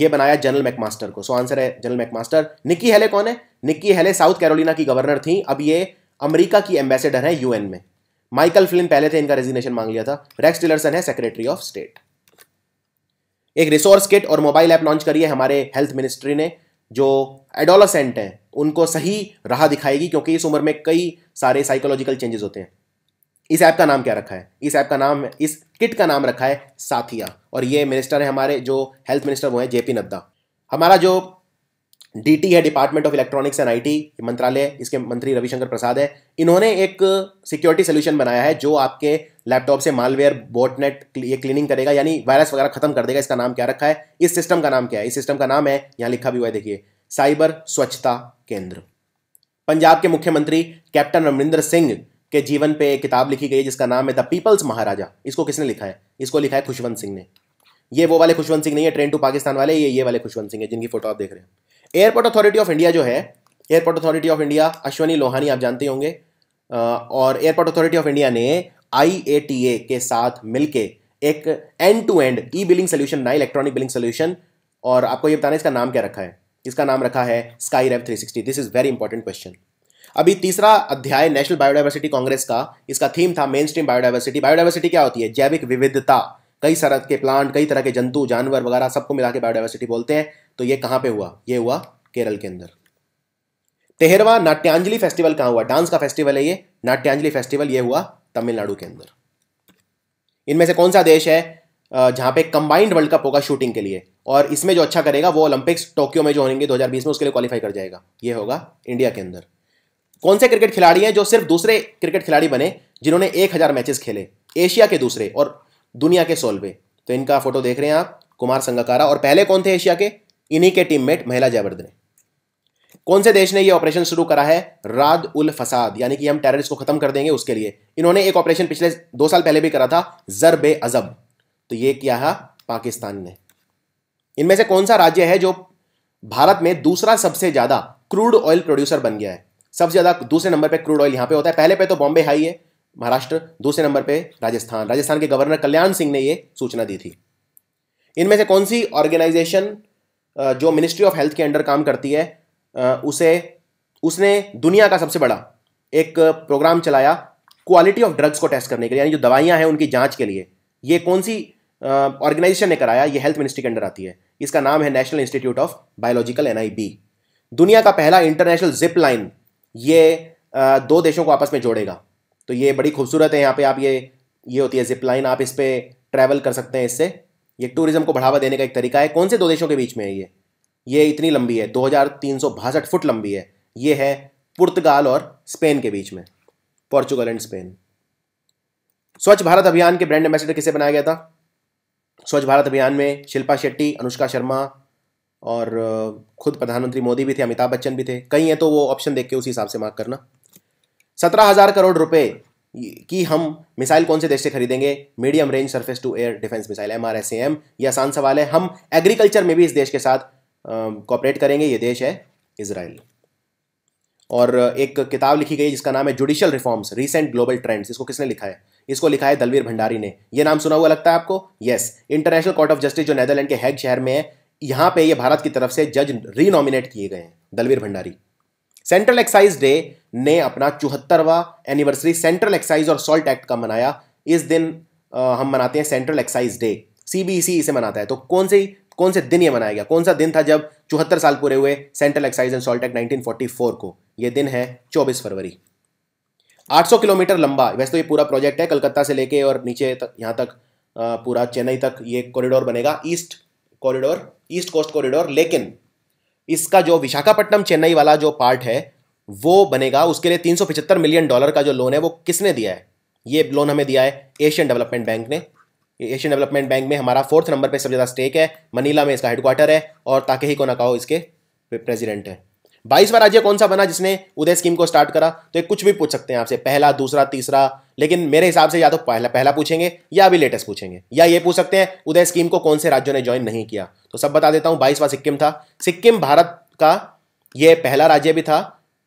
ये बनाया जनरल मैकमास्टर को सो आंसर है जनरल मैकमास्टर निक्की हेले कौन है निक्की हेले साउथ कैरोलिना की गवर्नर थी अब ये अमेरिका की एम्बेसडर है यूएन में माइकल फ्लिन पहले थे इनका रेजिग्नेशन मांग लिया था रेक्स टिलरसन है सेक्रेटरी ऑफ स्टेट एक रिसोर्स किट और मोबाइल ऐप लॉन्च करी है हमारे हेल्थ मिनिस्ट्री ने जो एडोलसेंट हैं उनको सही राह दिखाएगी क्योंकि इस उम्र में कई सारे साइकोलॉजिकल चेंजेस होते हैं इस ऐप का नाम क्या रखा है इस ऐप का नाम इस किट का नाम रखा है साथिया और ये मिनिस्टर है हमारे जो हेल्थ मिनिस्टर वो हैं जेपी नड्डा हमारा जो डीटी है department of electronics and IT मंत्रालय इसके मंत्री रविशंकर प्रसाद है इन्होंने एक सिक्योरिटी सोल्यूशन बनाया है जो आपके लैपटॉप से मालवेयर बोटनेट ये क्लीनिंग करेगा यानी वायरस वगैरह खत्म कर देगा इसका नाम क्या रखा है इस सिस्टम का नाम क्या है इस सिस्टम का नाम है यहाँ लिखा भी हुआ है देखिए साइबर स्वच्छता केंद्र पंजाब के मुख्यमंत्री कैप्टन अमरिंदर सिंह के जीवन पे एक किताब लिखी गई है जिसका नाम है द पीपल्स महाराजा इसको किसने लिखा है इसको लिखा है खुशवंत सिंह ने ये वो वाले खुशवंत सिंह नहीं है ट्रेन टू पाकिस्तान वाले ये ये वाले खुशवंत सिंह है जिनकी फोटो आप देख रहे हैं एयरपोर्ट अथॉरिटी ऑफ इंडिया जो है airport authority of India Ashwani Lohani आप जानते होंगे और एयरपोर्ट अथॉरिटी ऑफ इंडिया ने आई के साथ मिलकर एक end to end e billing solution ना इलेक्ट्रॉनिक बिलिंग सोल्यूशन और आपको ये बताना इसका नाम क्या रखा है इसका नाम रखा है sky rev three this is very important question अभी तीसरा अध्याय नेशनल बायोडाइवर्सिटी कांग्रेस का इसका थीम था मेन स्ट्रीम बायोडाइवर्सिटी बायोडाइवर्सिटी क्या होती है जैविक विविधता कई तरह के प्लांट कई तरह के जंतु जानवर वगैरह सबको मिला के बायोडाइवर्सिटी बोलते हैं तो ये कहाँ पे हुआ ये हुआ केरल के अंदर तेहरवा नाट्यांजलि फेस्टिवल कहाँ हुआ डांस का फेस्टिवल है ये नाट्यांजलि फेस्टिवल ये हुआ तमिलनाडु के अंदर इनमें से कौन सा देश है जहाँ पे कंबाइंड वर्ल्ड कप होगा शूटिंग के लिए और इसमें जो अच्छा करेगा वो ओलंपिक्स टोक्यो में जो होंगे 2020 में उसके लिए क्वालिफाई कर जाएगा ये होगा इंडिया के अंदर कौन से क्रिकेट खिलाड़ी हैं जो सिर्फ दूसरे क्रिकेट खिलाड़ी बने जिन्होंने एक हज़ार मैचेस खेले एशिया के दूसरे और दुनिया के सोलवे तो इनका फोटो देख रहे हैं आप कुमार संगकारा और पहले कौन थे एशिया के इन्हीं के टीममेट महिला जयवर्धन कौन से देश ने यह ऑपरेशन शुरू करा है राद उल फसाद यानी कि हम टेररिस्ट को खत्म कर देंगे उसके लिए इन्होंने एक ऑपरेशन पिछले दो साल पहले भी करा था जरब अजब तो ये किया है पाकिस्तान ने इनमें से कौन सा राज्य है जो भारत में दूसरा सबसे ज्यादा क्रूड ऑयल प्रोड्यूसर बन गया है सबसे ज्यादा दूसरे नंबर पर क्रूड ऑयल यहां पर होता है पहले पे तो बॉम्बे हाई है महाराष्ट्र दूसरे नंबर पे राजस्थान राजस्थान के गवर्नर कल्याण सिंह ने ये सूचना दी थी इनमें से कौन सी ऑर्गेनाइजेशन जो मिनिस्ट्री ऑफ हेल्थ के अंडर काम करती है उसे उसने दुनिया का सबसे बड़ा एक प्रोग्राम चलाया क्वालिटी ऑफ ड्रग्स को टेस्ट करने के लिए यानी जो दवाइयाँ हैं उनकी जाँच के लिए ये कौन सी ऑर्गेनाइजेशन ने कराया ये हेल्थ मिनिस्ट्री के अंडर आती है इसका नाम है नेशनल इंस्टीट्यूट ऑफ बायोलॉजिकल एन दुनिया का पहला इंटरनेशनल जिप लाइन ये दो देशों को आपस में जोड़ेगा तो ये बड़ी खूबसूरत है यहाँ पे आप ये ये होती है जिपलाइन आप इस पर ट्रैवल कर सकते हैं इससे ये टूरिज्म को बढ़ावा देने का एक तरीका है कौन से दो देशों के बीच में है ये ये इतनी लंबी है दो फुट लंबी है ये है पुर्तगाल और स्पेन के बीच में पोर्चुगल एंड स्पेन स्वच्छ भारत अभियान के ब्रांड एम्बेसडर किसे बनाया गया था स्वच्छ भारत अभियान में शिल्पा शेट्टी अनुष्का शर्मा और खुद प्रधानमंत्री मोदी भी थे अमिताभ बच्चन भी थे कई हैं तो वो ऑप्शन देख के उसी हिसाब से मार्क करना सत्रह हज़ार करोड़ रुपए की हम मिसाइल कौन से देश से खरीदेंगे medium range surface to air defence missile M R S M ये आसान सवाल है हम एग्रीकल्चर में भी इस देश के साथ कॉपरेट करेंगे ये देश है इसराइल और एक किताब लिखी गई जिसका नाम है judicial reforms recent global trends इसको किसने लिखा है इसको लिखा है दलवीर भंडारी ने यह नाम सुना हुआ लगता है आपको yes International Court of Justice जो नेदरलैंड के हैग शहर में है यहाँ पे ये भारत की तरफ से जज रीनोमिनेट किए गए हैं Dalveer Bhandari central excise day ने अपना चौहत्तरवा एनिवर्सरी सेंट्रल एक्साइज और सॉल्ट एक्ट का मनाया इस दिन आ, हम मनाते हैं सेंट्रल एक्साइज डे सीबीसी इसे मनाता है तो कौन से कौन से दिन ये मनाया गया कौन सा दिन था जब चौहत्तर साल पूरे हुए central excise and salt act 1944 को ये दिन है 24 फरवरी 800 किलोमीटर लंबा वैसे तो ये पूरा प्रोजेक्ट है कलकत्ता से लेके और नीचे तक यहाँ तक पूरा चेन्नई तक ये कॉरिडोर बनेगा east corridor east coast corridor लेकिन इसका जो विशाखापट्टनम चेन्नई वाला जो पार्ट है वो बनेगा उसके लिए तीन मिलियन डॉलर का जो लोन है वो किसने दिया है ये लोन हमें दिया है एशियन डेवलपमेंट बैंक ने एशियन डेवलपमेंट बैंक में हमारा फोर्थ नंबर पे सबसे ज़्यादा स्टेक है मनीला में इसका हेडक्वार्टर है और ताके ही को ना कहो इसके प्रेसिडेंट है बाईसवा राज्य कौन सा बना जिसने उदय स्कीम को स्टार्ट करा तो एक कुछ भी पूछ सकते हैं आपसे पहला दूसरा तीसरा लेकिन मेरे हिसाब से या तो पहला पहला पूछेंगे या अभी लेटेस्ट पूछेंगे या ये पूछ सकते हैं उदय स्कीम को कौन से राज्यों ने ज्वाइन नहीं किया तो सब बता देता हूँ बाईसवा सिक्किम था सिक्किम भारत का ये पहला राज्य भी था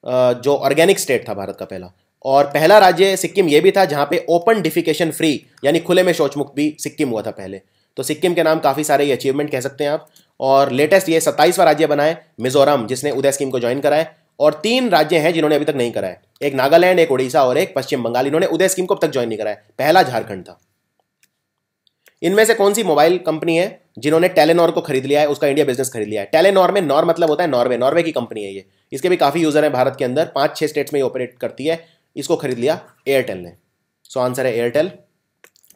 जो ऑर्गेनिक स्टेट था भारत का पहला और पहला राज्य सिक्किम ये भी था जहाँ पे ओपन डिफिकेशन फ्री यानी खुले में शौच मुक्त भी सिक्किम हुआ था पहले तो सिक्किम के नाम काफ़ी सारे ये अचीवमेंट कह सकते हैं आप और लेटेस्ट ये सत्ताईसवां राज्य बनाए मिजोरम जिसने उदय स्कीम को ज्वाइन कराया और तीन राज्य हैं जिन्होंने अभी तक नहीं कराया एक नागालैंड एक उड़ीसा और एक पश्चिम बंगाल इन्होंने उदय स्कीम को अब तक ज्वाइन नहीं कराया पहला झारखंड था इनमें से कौन सी मोबाइल कंपनी है जिन्होंने टेलेनॉर को खरीद लिया है उसका इंडिया बिजनेस खरीद लिया है टेलेनॉर में नॉर मतलब होता है नॉर्वे नॉर्वे की कंपनी है ये इसके भी काफ़ी यूज़र हैं भारत के अंदर पाँच छः स्टेट्स में ऑपरेट करती है इसको खरीद लिया एयरटेल ने सो आंसर है एयरटेल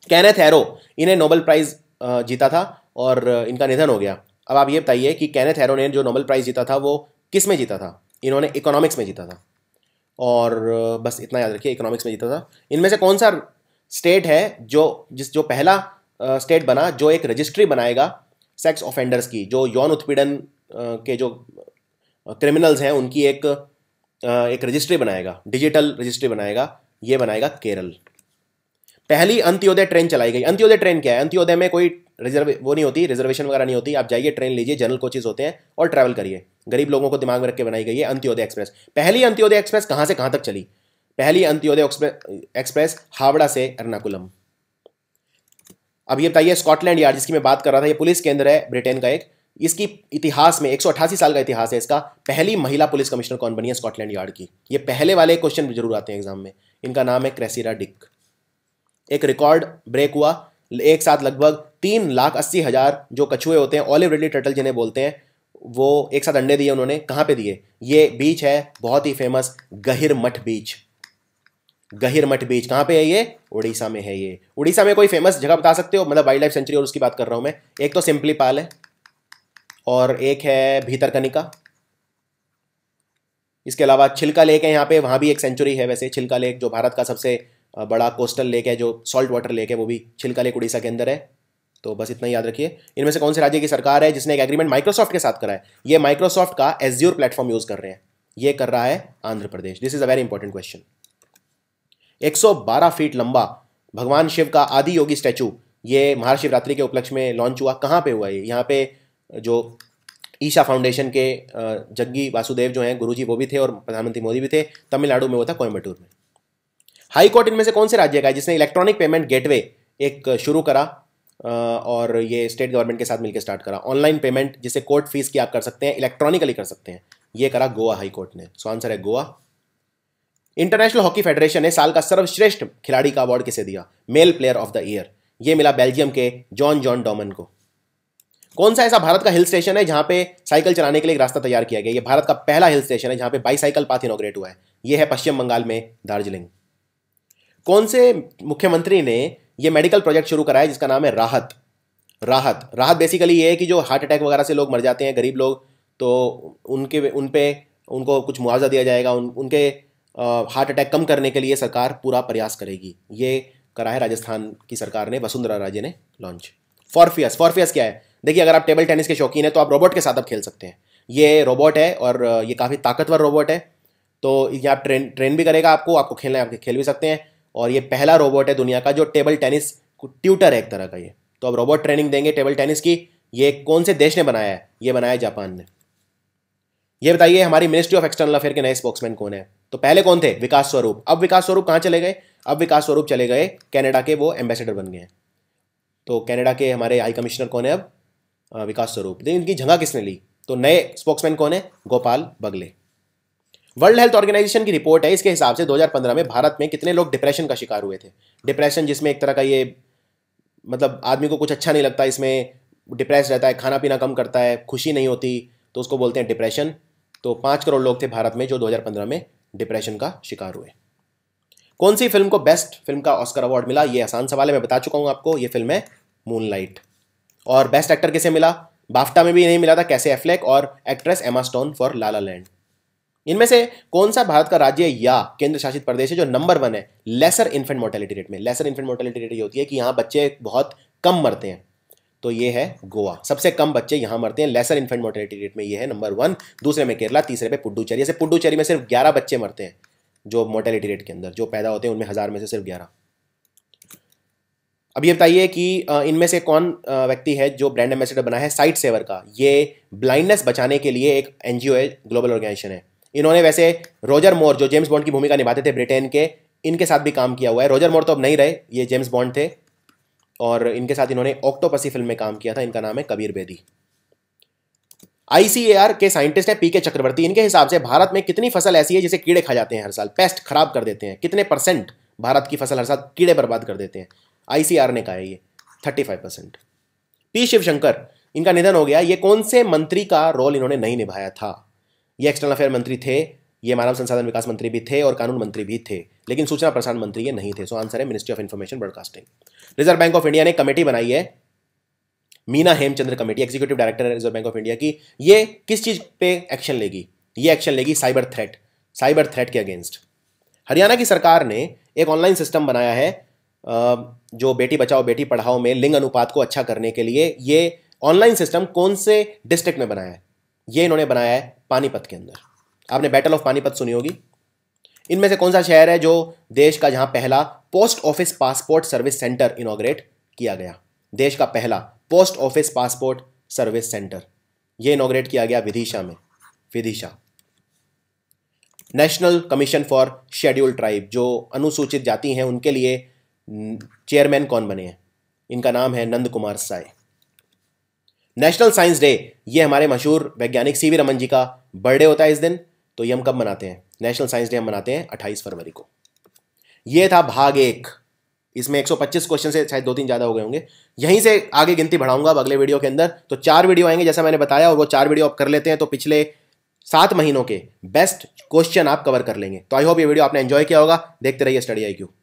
कैनेथ हैरो इन्हें नोबल प्राइज़ जीता था और इनका निधन हो गया अब आप ये बताइए कि कैनेथ हैरो ने जो नोबल प्राइज़ जीता था वो किस में जीता था इन्होंने इकोनॉमिक्स में जीता था और बस इतना याद रखिए इकोनॉमिक्स में जीता था इनमें से कौन सा स्टेट है जो जिस जो पहला स्टेट बना जो एक रजिस्ट्री बनाएगा सेक्स ऑफेंडर्स की जो यौन उत्पीड़न के जो क्रिमिनल्स हैं उनकी एक एक रजिस्ट्री बनाएगा डिजिटल रजिस्ट्री बनाएगा ये बनाएगा केरल पहली अंत्योदय ट्रेन चलाई गई अंत्योदय ट्रेन क्या है अंत्योदय में कोई रिजर्व वो नहीं होती रिजर्वेशन वगैरह नहीं होती आप जाइए ट्रेन लीजिए जनरल कोचेज होते हैं और ट्रैवल करिए गरीब लोगों को दिमाग में रख के बनाई गई है अंत्योदय एक्सप्रेस पहली अंत्योदय एक्सप्रेस कहाँ से कहाँ तक चली पहली अंत्योदय एक्सप्रेस हावड़ा से एर्नाकुलम अब ये बताइए स्कॉटलैंड यार्ड जिसकी मैं बात कर रहा था ये पुलिस केंद्र है ब्रिटेन का एक इसकी इतिहास में 188 साल का इतिहास है इसका पहली महिला पुलिस कमिश्नर कौन बनी है स्कॉटलैंड यार्ड की ये पहले वाले क्वेश्चन जरूर आते हैं एग्जाम में इनका नाम है क्रेसिरा डिक एक रिकॉर्ड ब्रेक हुआ एक साथ लगभग तीन लाख अस्सी हज़ार जो कछुए होते हैं ऑलिव रेडी टर्टल जिन्हें बोलते हैं वो एक साथ अंडे दिए उन्होंने कहाँ पे दिए ये बीच है बहुत ही फेमस गहिर मठ बीच गहिर मठ बीच कहाँ पे है ये उड़ीसा में है ये उड़ीसा में कोई फेमस जगह बता सकते हो मतलब वाइल्ड लाइफ सेंचुरी और उसकी बात कर रहा हूँ मैं एक तो सिंपली पाल है और एक है भीतरकनिका इसके अलावा छिलका लेक है यहाँ पे वहाँ भी एक सेंचुरी है वैसे छिलका लेक जो भारत का सबसे बड़ा कोस्टल लेक है जो सॉल्ट वाटर लेक है वो भी छिलका लेक उड़ीसा के अंदर है तो बस इतना याद रखिए इनमें से कौन से राज्य की सरकार है जिसने एक एग्रीमेंट माइक्रोसॉफ्ट के साथ करा है ये माइक्रोसॉफ्ट का एज्योर प्लेटफॉर्म यूज़ कर रहे हैं ये कर रहा है Andhra Pradesh this is a very important question 112 feet लंबा भगवान शिव का आदि योगी स्टैचू ये महाशिवरात्रि के उपलक्ष्य में लॉन्च हुआ कहां पे हुआ ये यहाँ पे जो ईशा फाउंडेशन के जग्गी वासुदेव जो हैं गुरुजी वो भी थे और प्रधानमंत्री मोदी भी थे तमिलनाडु में वो था कोयम्बटूर में हाई कोर्ट इनमें से कौन से राज्य का है जिसने इलेक्ट्रॉनिक पेमेंट गेटवे एक शुरू करा और ये स्टेट गवर्नमेंट के साथ मिलकर स्टार्ट करा ऑनलाइन पेमेंट जिसे कोर्ट फीस की आप कर सकते हैं इलेक्ट्रॉनिकली कर सकते हैं ये करा गोवा हाई कोर्ट ने सो आंसर है गोवा इंटरनेशनल हॉकी फेडरेशन ने साल का सर्वश्रेष्ठ खिलाड़ी का अवार्ड किसे दिया male player of the year ये मिला बेल्जियम के जॉन जॉन डोमन को कौन सा ऐसा भारत का हिल स्टेशन है जहां पे साइकिल चलाने के लिए एक रास्ता तैयार किया गया ये भारत का पहला हिल स्टेशन है जहां पे बाईसाइकिल पाथ इनोग्रेट हुआ है ये है पश्चिम बंगाल में दार्जिलिंग कौन से मुख्यमंत्री ने ये मेडिकल प्रोजेक्ट शुरू कराया जिसका नाम है राहत राहत राहत बेसिकली ये है कि जो हार्ट अटैक वगैरह से लोग मर जाते हैं गरीब लोग तो उनके उन पर उनको कुछ मुआवजा दिया जाएगा उन उनके हार्ट अटैक कम करने के लिए सरकार पूरा प्रयास करेगी ये करा है राजस्थान की सरकार ने वसुंधरा राजे ने लॉन्च फॉरफियस फॉरफियस क्या है देखिए अगर आप टेबल टेनिस के शौकीन हैं तो आप रोबोट के साथ आप खेल सकते हैं ये रोबोट है और ये काफ़ी ताकतवर रोबोट है तो ये आप ट्रेन ट्रेन भी करेगा आपको आपको खेलना है आप खेल भी सकते हैं और ये पहला रोबोट है दुनिया का जो टेबल टेनिस ट्यूटर है एक तरह का ये तो अब रोबोट ट्रेनिंग देंगे टेबल टेनिस की ये कौन से देश ने बनाया है ये बनाया जापान ने ये बताइए हमारी मिनिस्ट्री ऑफ एक्सटर्नल अफेयर के नए स्पोक्समैन कौन है तो पहले कौन थे विकास स्वरूप अब विकास स्वरूप कहाँ चले गए अब विकास स्वरूप चले गए कैनेडा के वो एम्बेसडर बन गए तो कैनेडा के हमारे हाई कमिश्नर कौन है अब विकास स्वरूप देखिए इनकी जगह किसने ली तो नए स्पोक्समैन कौन है Gopal Bagle World Health Organisation की रिपोर्ट है इसके हिसाब से 2015 में भारत में कितने लोग डिप्रेशन का शिकार हुए थे डिप्रेशन जिसमें एक तरह का ये मतलब आदमी को कुछ अच्छा नहीं लगता इसमें डिप्रेस रहता है खाना पीना कम करता है खुशी नहीं होती तो उसको बोलते हैं डिप्रेशन तो पाँच करोड़ लोग थे भारत में जो दो में डिप्रेशन का शिकार हुए कौन सी फिल्म को बेस्ट फिल्म का ऑस्कर अवार्ड मिला ये आसान सवाल है मैं बता चुका हूँ आपको ये फिल्म है मूनलाइट और बेस्ट एक्टर कैसे मिला बाफ्टा में भी नहीं मिला था कैसे एफ्लेक और actress Emma Stone for Lala land इनमें से कौन सा भारत का राज्य या केंद्र शासित प्रदेश है जो नंबर वन है लेसर इन्फेंट मोर्टेलिटी रेट में लेसर इन्फेंट मोर्टेलिटी रेट ये होती है कि यहाँ बच्चे बहुत कम मरते हैं तो ये है गोवा सबसे कम बच्चे यहाँ मरते हैं लेसर इन्फेंट मोर्टेलिटी रेट में ये है नंबर वन दूसरे में केरला तीसरे पे पुडुचेरी ऐसे पुडुचेरी में सिर्फ ग्यारह बच्चे मरते हैं जो मोर्टेलिटी रेट के अंदर जो पैदा होते हैं उनमें हज़ार में से सिर्फ ग्यारह अब ये बताइए कि इनमें से कौन व्यक्ति है जो ब्रांड एम्बेसडर बना है साइट सेवर का ये ब्लाइंडनेस बचाने के लिए एक एन है ग्लोबल ऑर्गेनाइजेशन है इन्होंने वैसे रोजर मोर जो जेम्स बॉन्ड की भूमिका निभाते थे ब्रिटेन के इनके साथ भी काम किया हुआ है रोजर मोर तो अब नहीं रहे ये जेम्स बॉन्ड थे और इनके साथ इन्होंने ऑक्टोपसी फिल्म में काम किया था इनका नाम है कबीर बेदी आईसीएआर के साइंटिस्ट है पी के चक्रवर्ती इनके हिसाब से भारत में कितनी फसल ऐसी है जिसे कीड़े खा जाते हैं हर साल पेस्ट खराब कर देते हैं कितने परसेंट भारत की फसल हर साल कीड़े बर्बाद कर देते हैं आईसीआर ने कहा है ये thirty five percent P Shivshankar इनका निधन हो गया ये कौन से मंत्री का रोल इन्होंने नहीं निभाया था ये एक्सटर्नल अफेयर मंत्री थे ये मानव संसाधन विकास मंत्री भी थे और कानून मंत्री भी थे लेकिन सूचना प्रसारण मंत्री ये नहीं थे सो आंसर है ministry of information broadcasting Reserve Bank of India ने कमेटी बनाई है Meena Hemchandra committee executive director है रिजर्व बैंक ऑफ इंडिया की ये किस चीज़ पे एक्शन लेगी ये एक्शन लेगी साइबर थ्रेट साइबर थ्रेट के अगेंस्ट हरियाणा की सरकार ने एक ऑनलाइन सिस्टम बनाया है जो बेटी बचाओ बेटी पढ़ाओ में लिंग अनुपात को अच्छा करने के लिए ये ऑनलाइन सिस्टम कौन से डिस्ट्रिक्ट में बनाया है ये इन्होंने बनाया है पानीपत के अंदर आपने बैटल ऑफ पानीपत सुनी होगी इनमें से कौन सा शहर है जो देश का जहां पहला post office passport service centre inaugurate किया गया देश का पहला post office passport service centre ये इनोग्रेट किया गया विदिशा में Vidisha national commission for scheduled tribe जो अनुसूचित जाति हैं उनके लिए चेयरमैन कौन बने हैं इनका नाम है Nand Kumar Sai national science day ये हमारे मशहूर वैज्ञानिक सी वी रमन जी का बर्थडे होता है इस दिन तो ये हम कब मनाते हैं नेशनल साइंस डे हम मनाते हैं 28 फरवरी को ये था भाग एक इसमें 125 क्वेश्चन से शायद दो तीन ज़्यादा हो गए होंगे यहीं से आगे गिनती बढ़ाऊंगा अब अगले वीडियो के अंदर तो चार वीडियो आएंगे जैसा मैंने बताया और वो चार वीडियो आप कर लेते हैं तो पिछले सात महीनों के बेस्ट क्वेश्चन आप कवर कर लेंगे तो आई होप ये वीडियो आपने एंजॉय किया होगा देखते रहिए स्टडी आई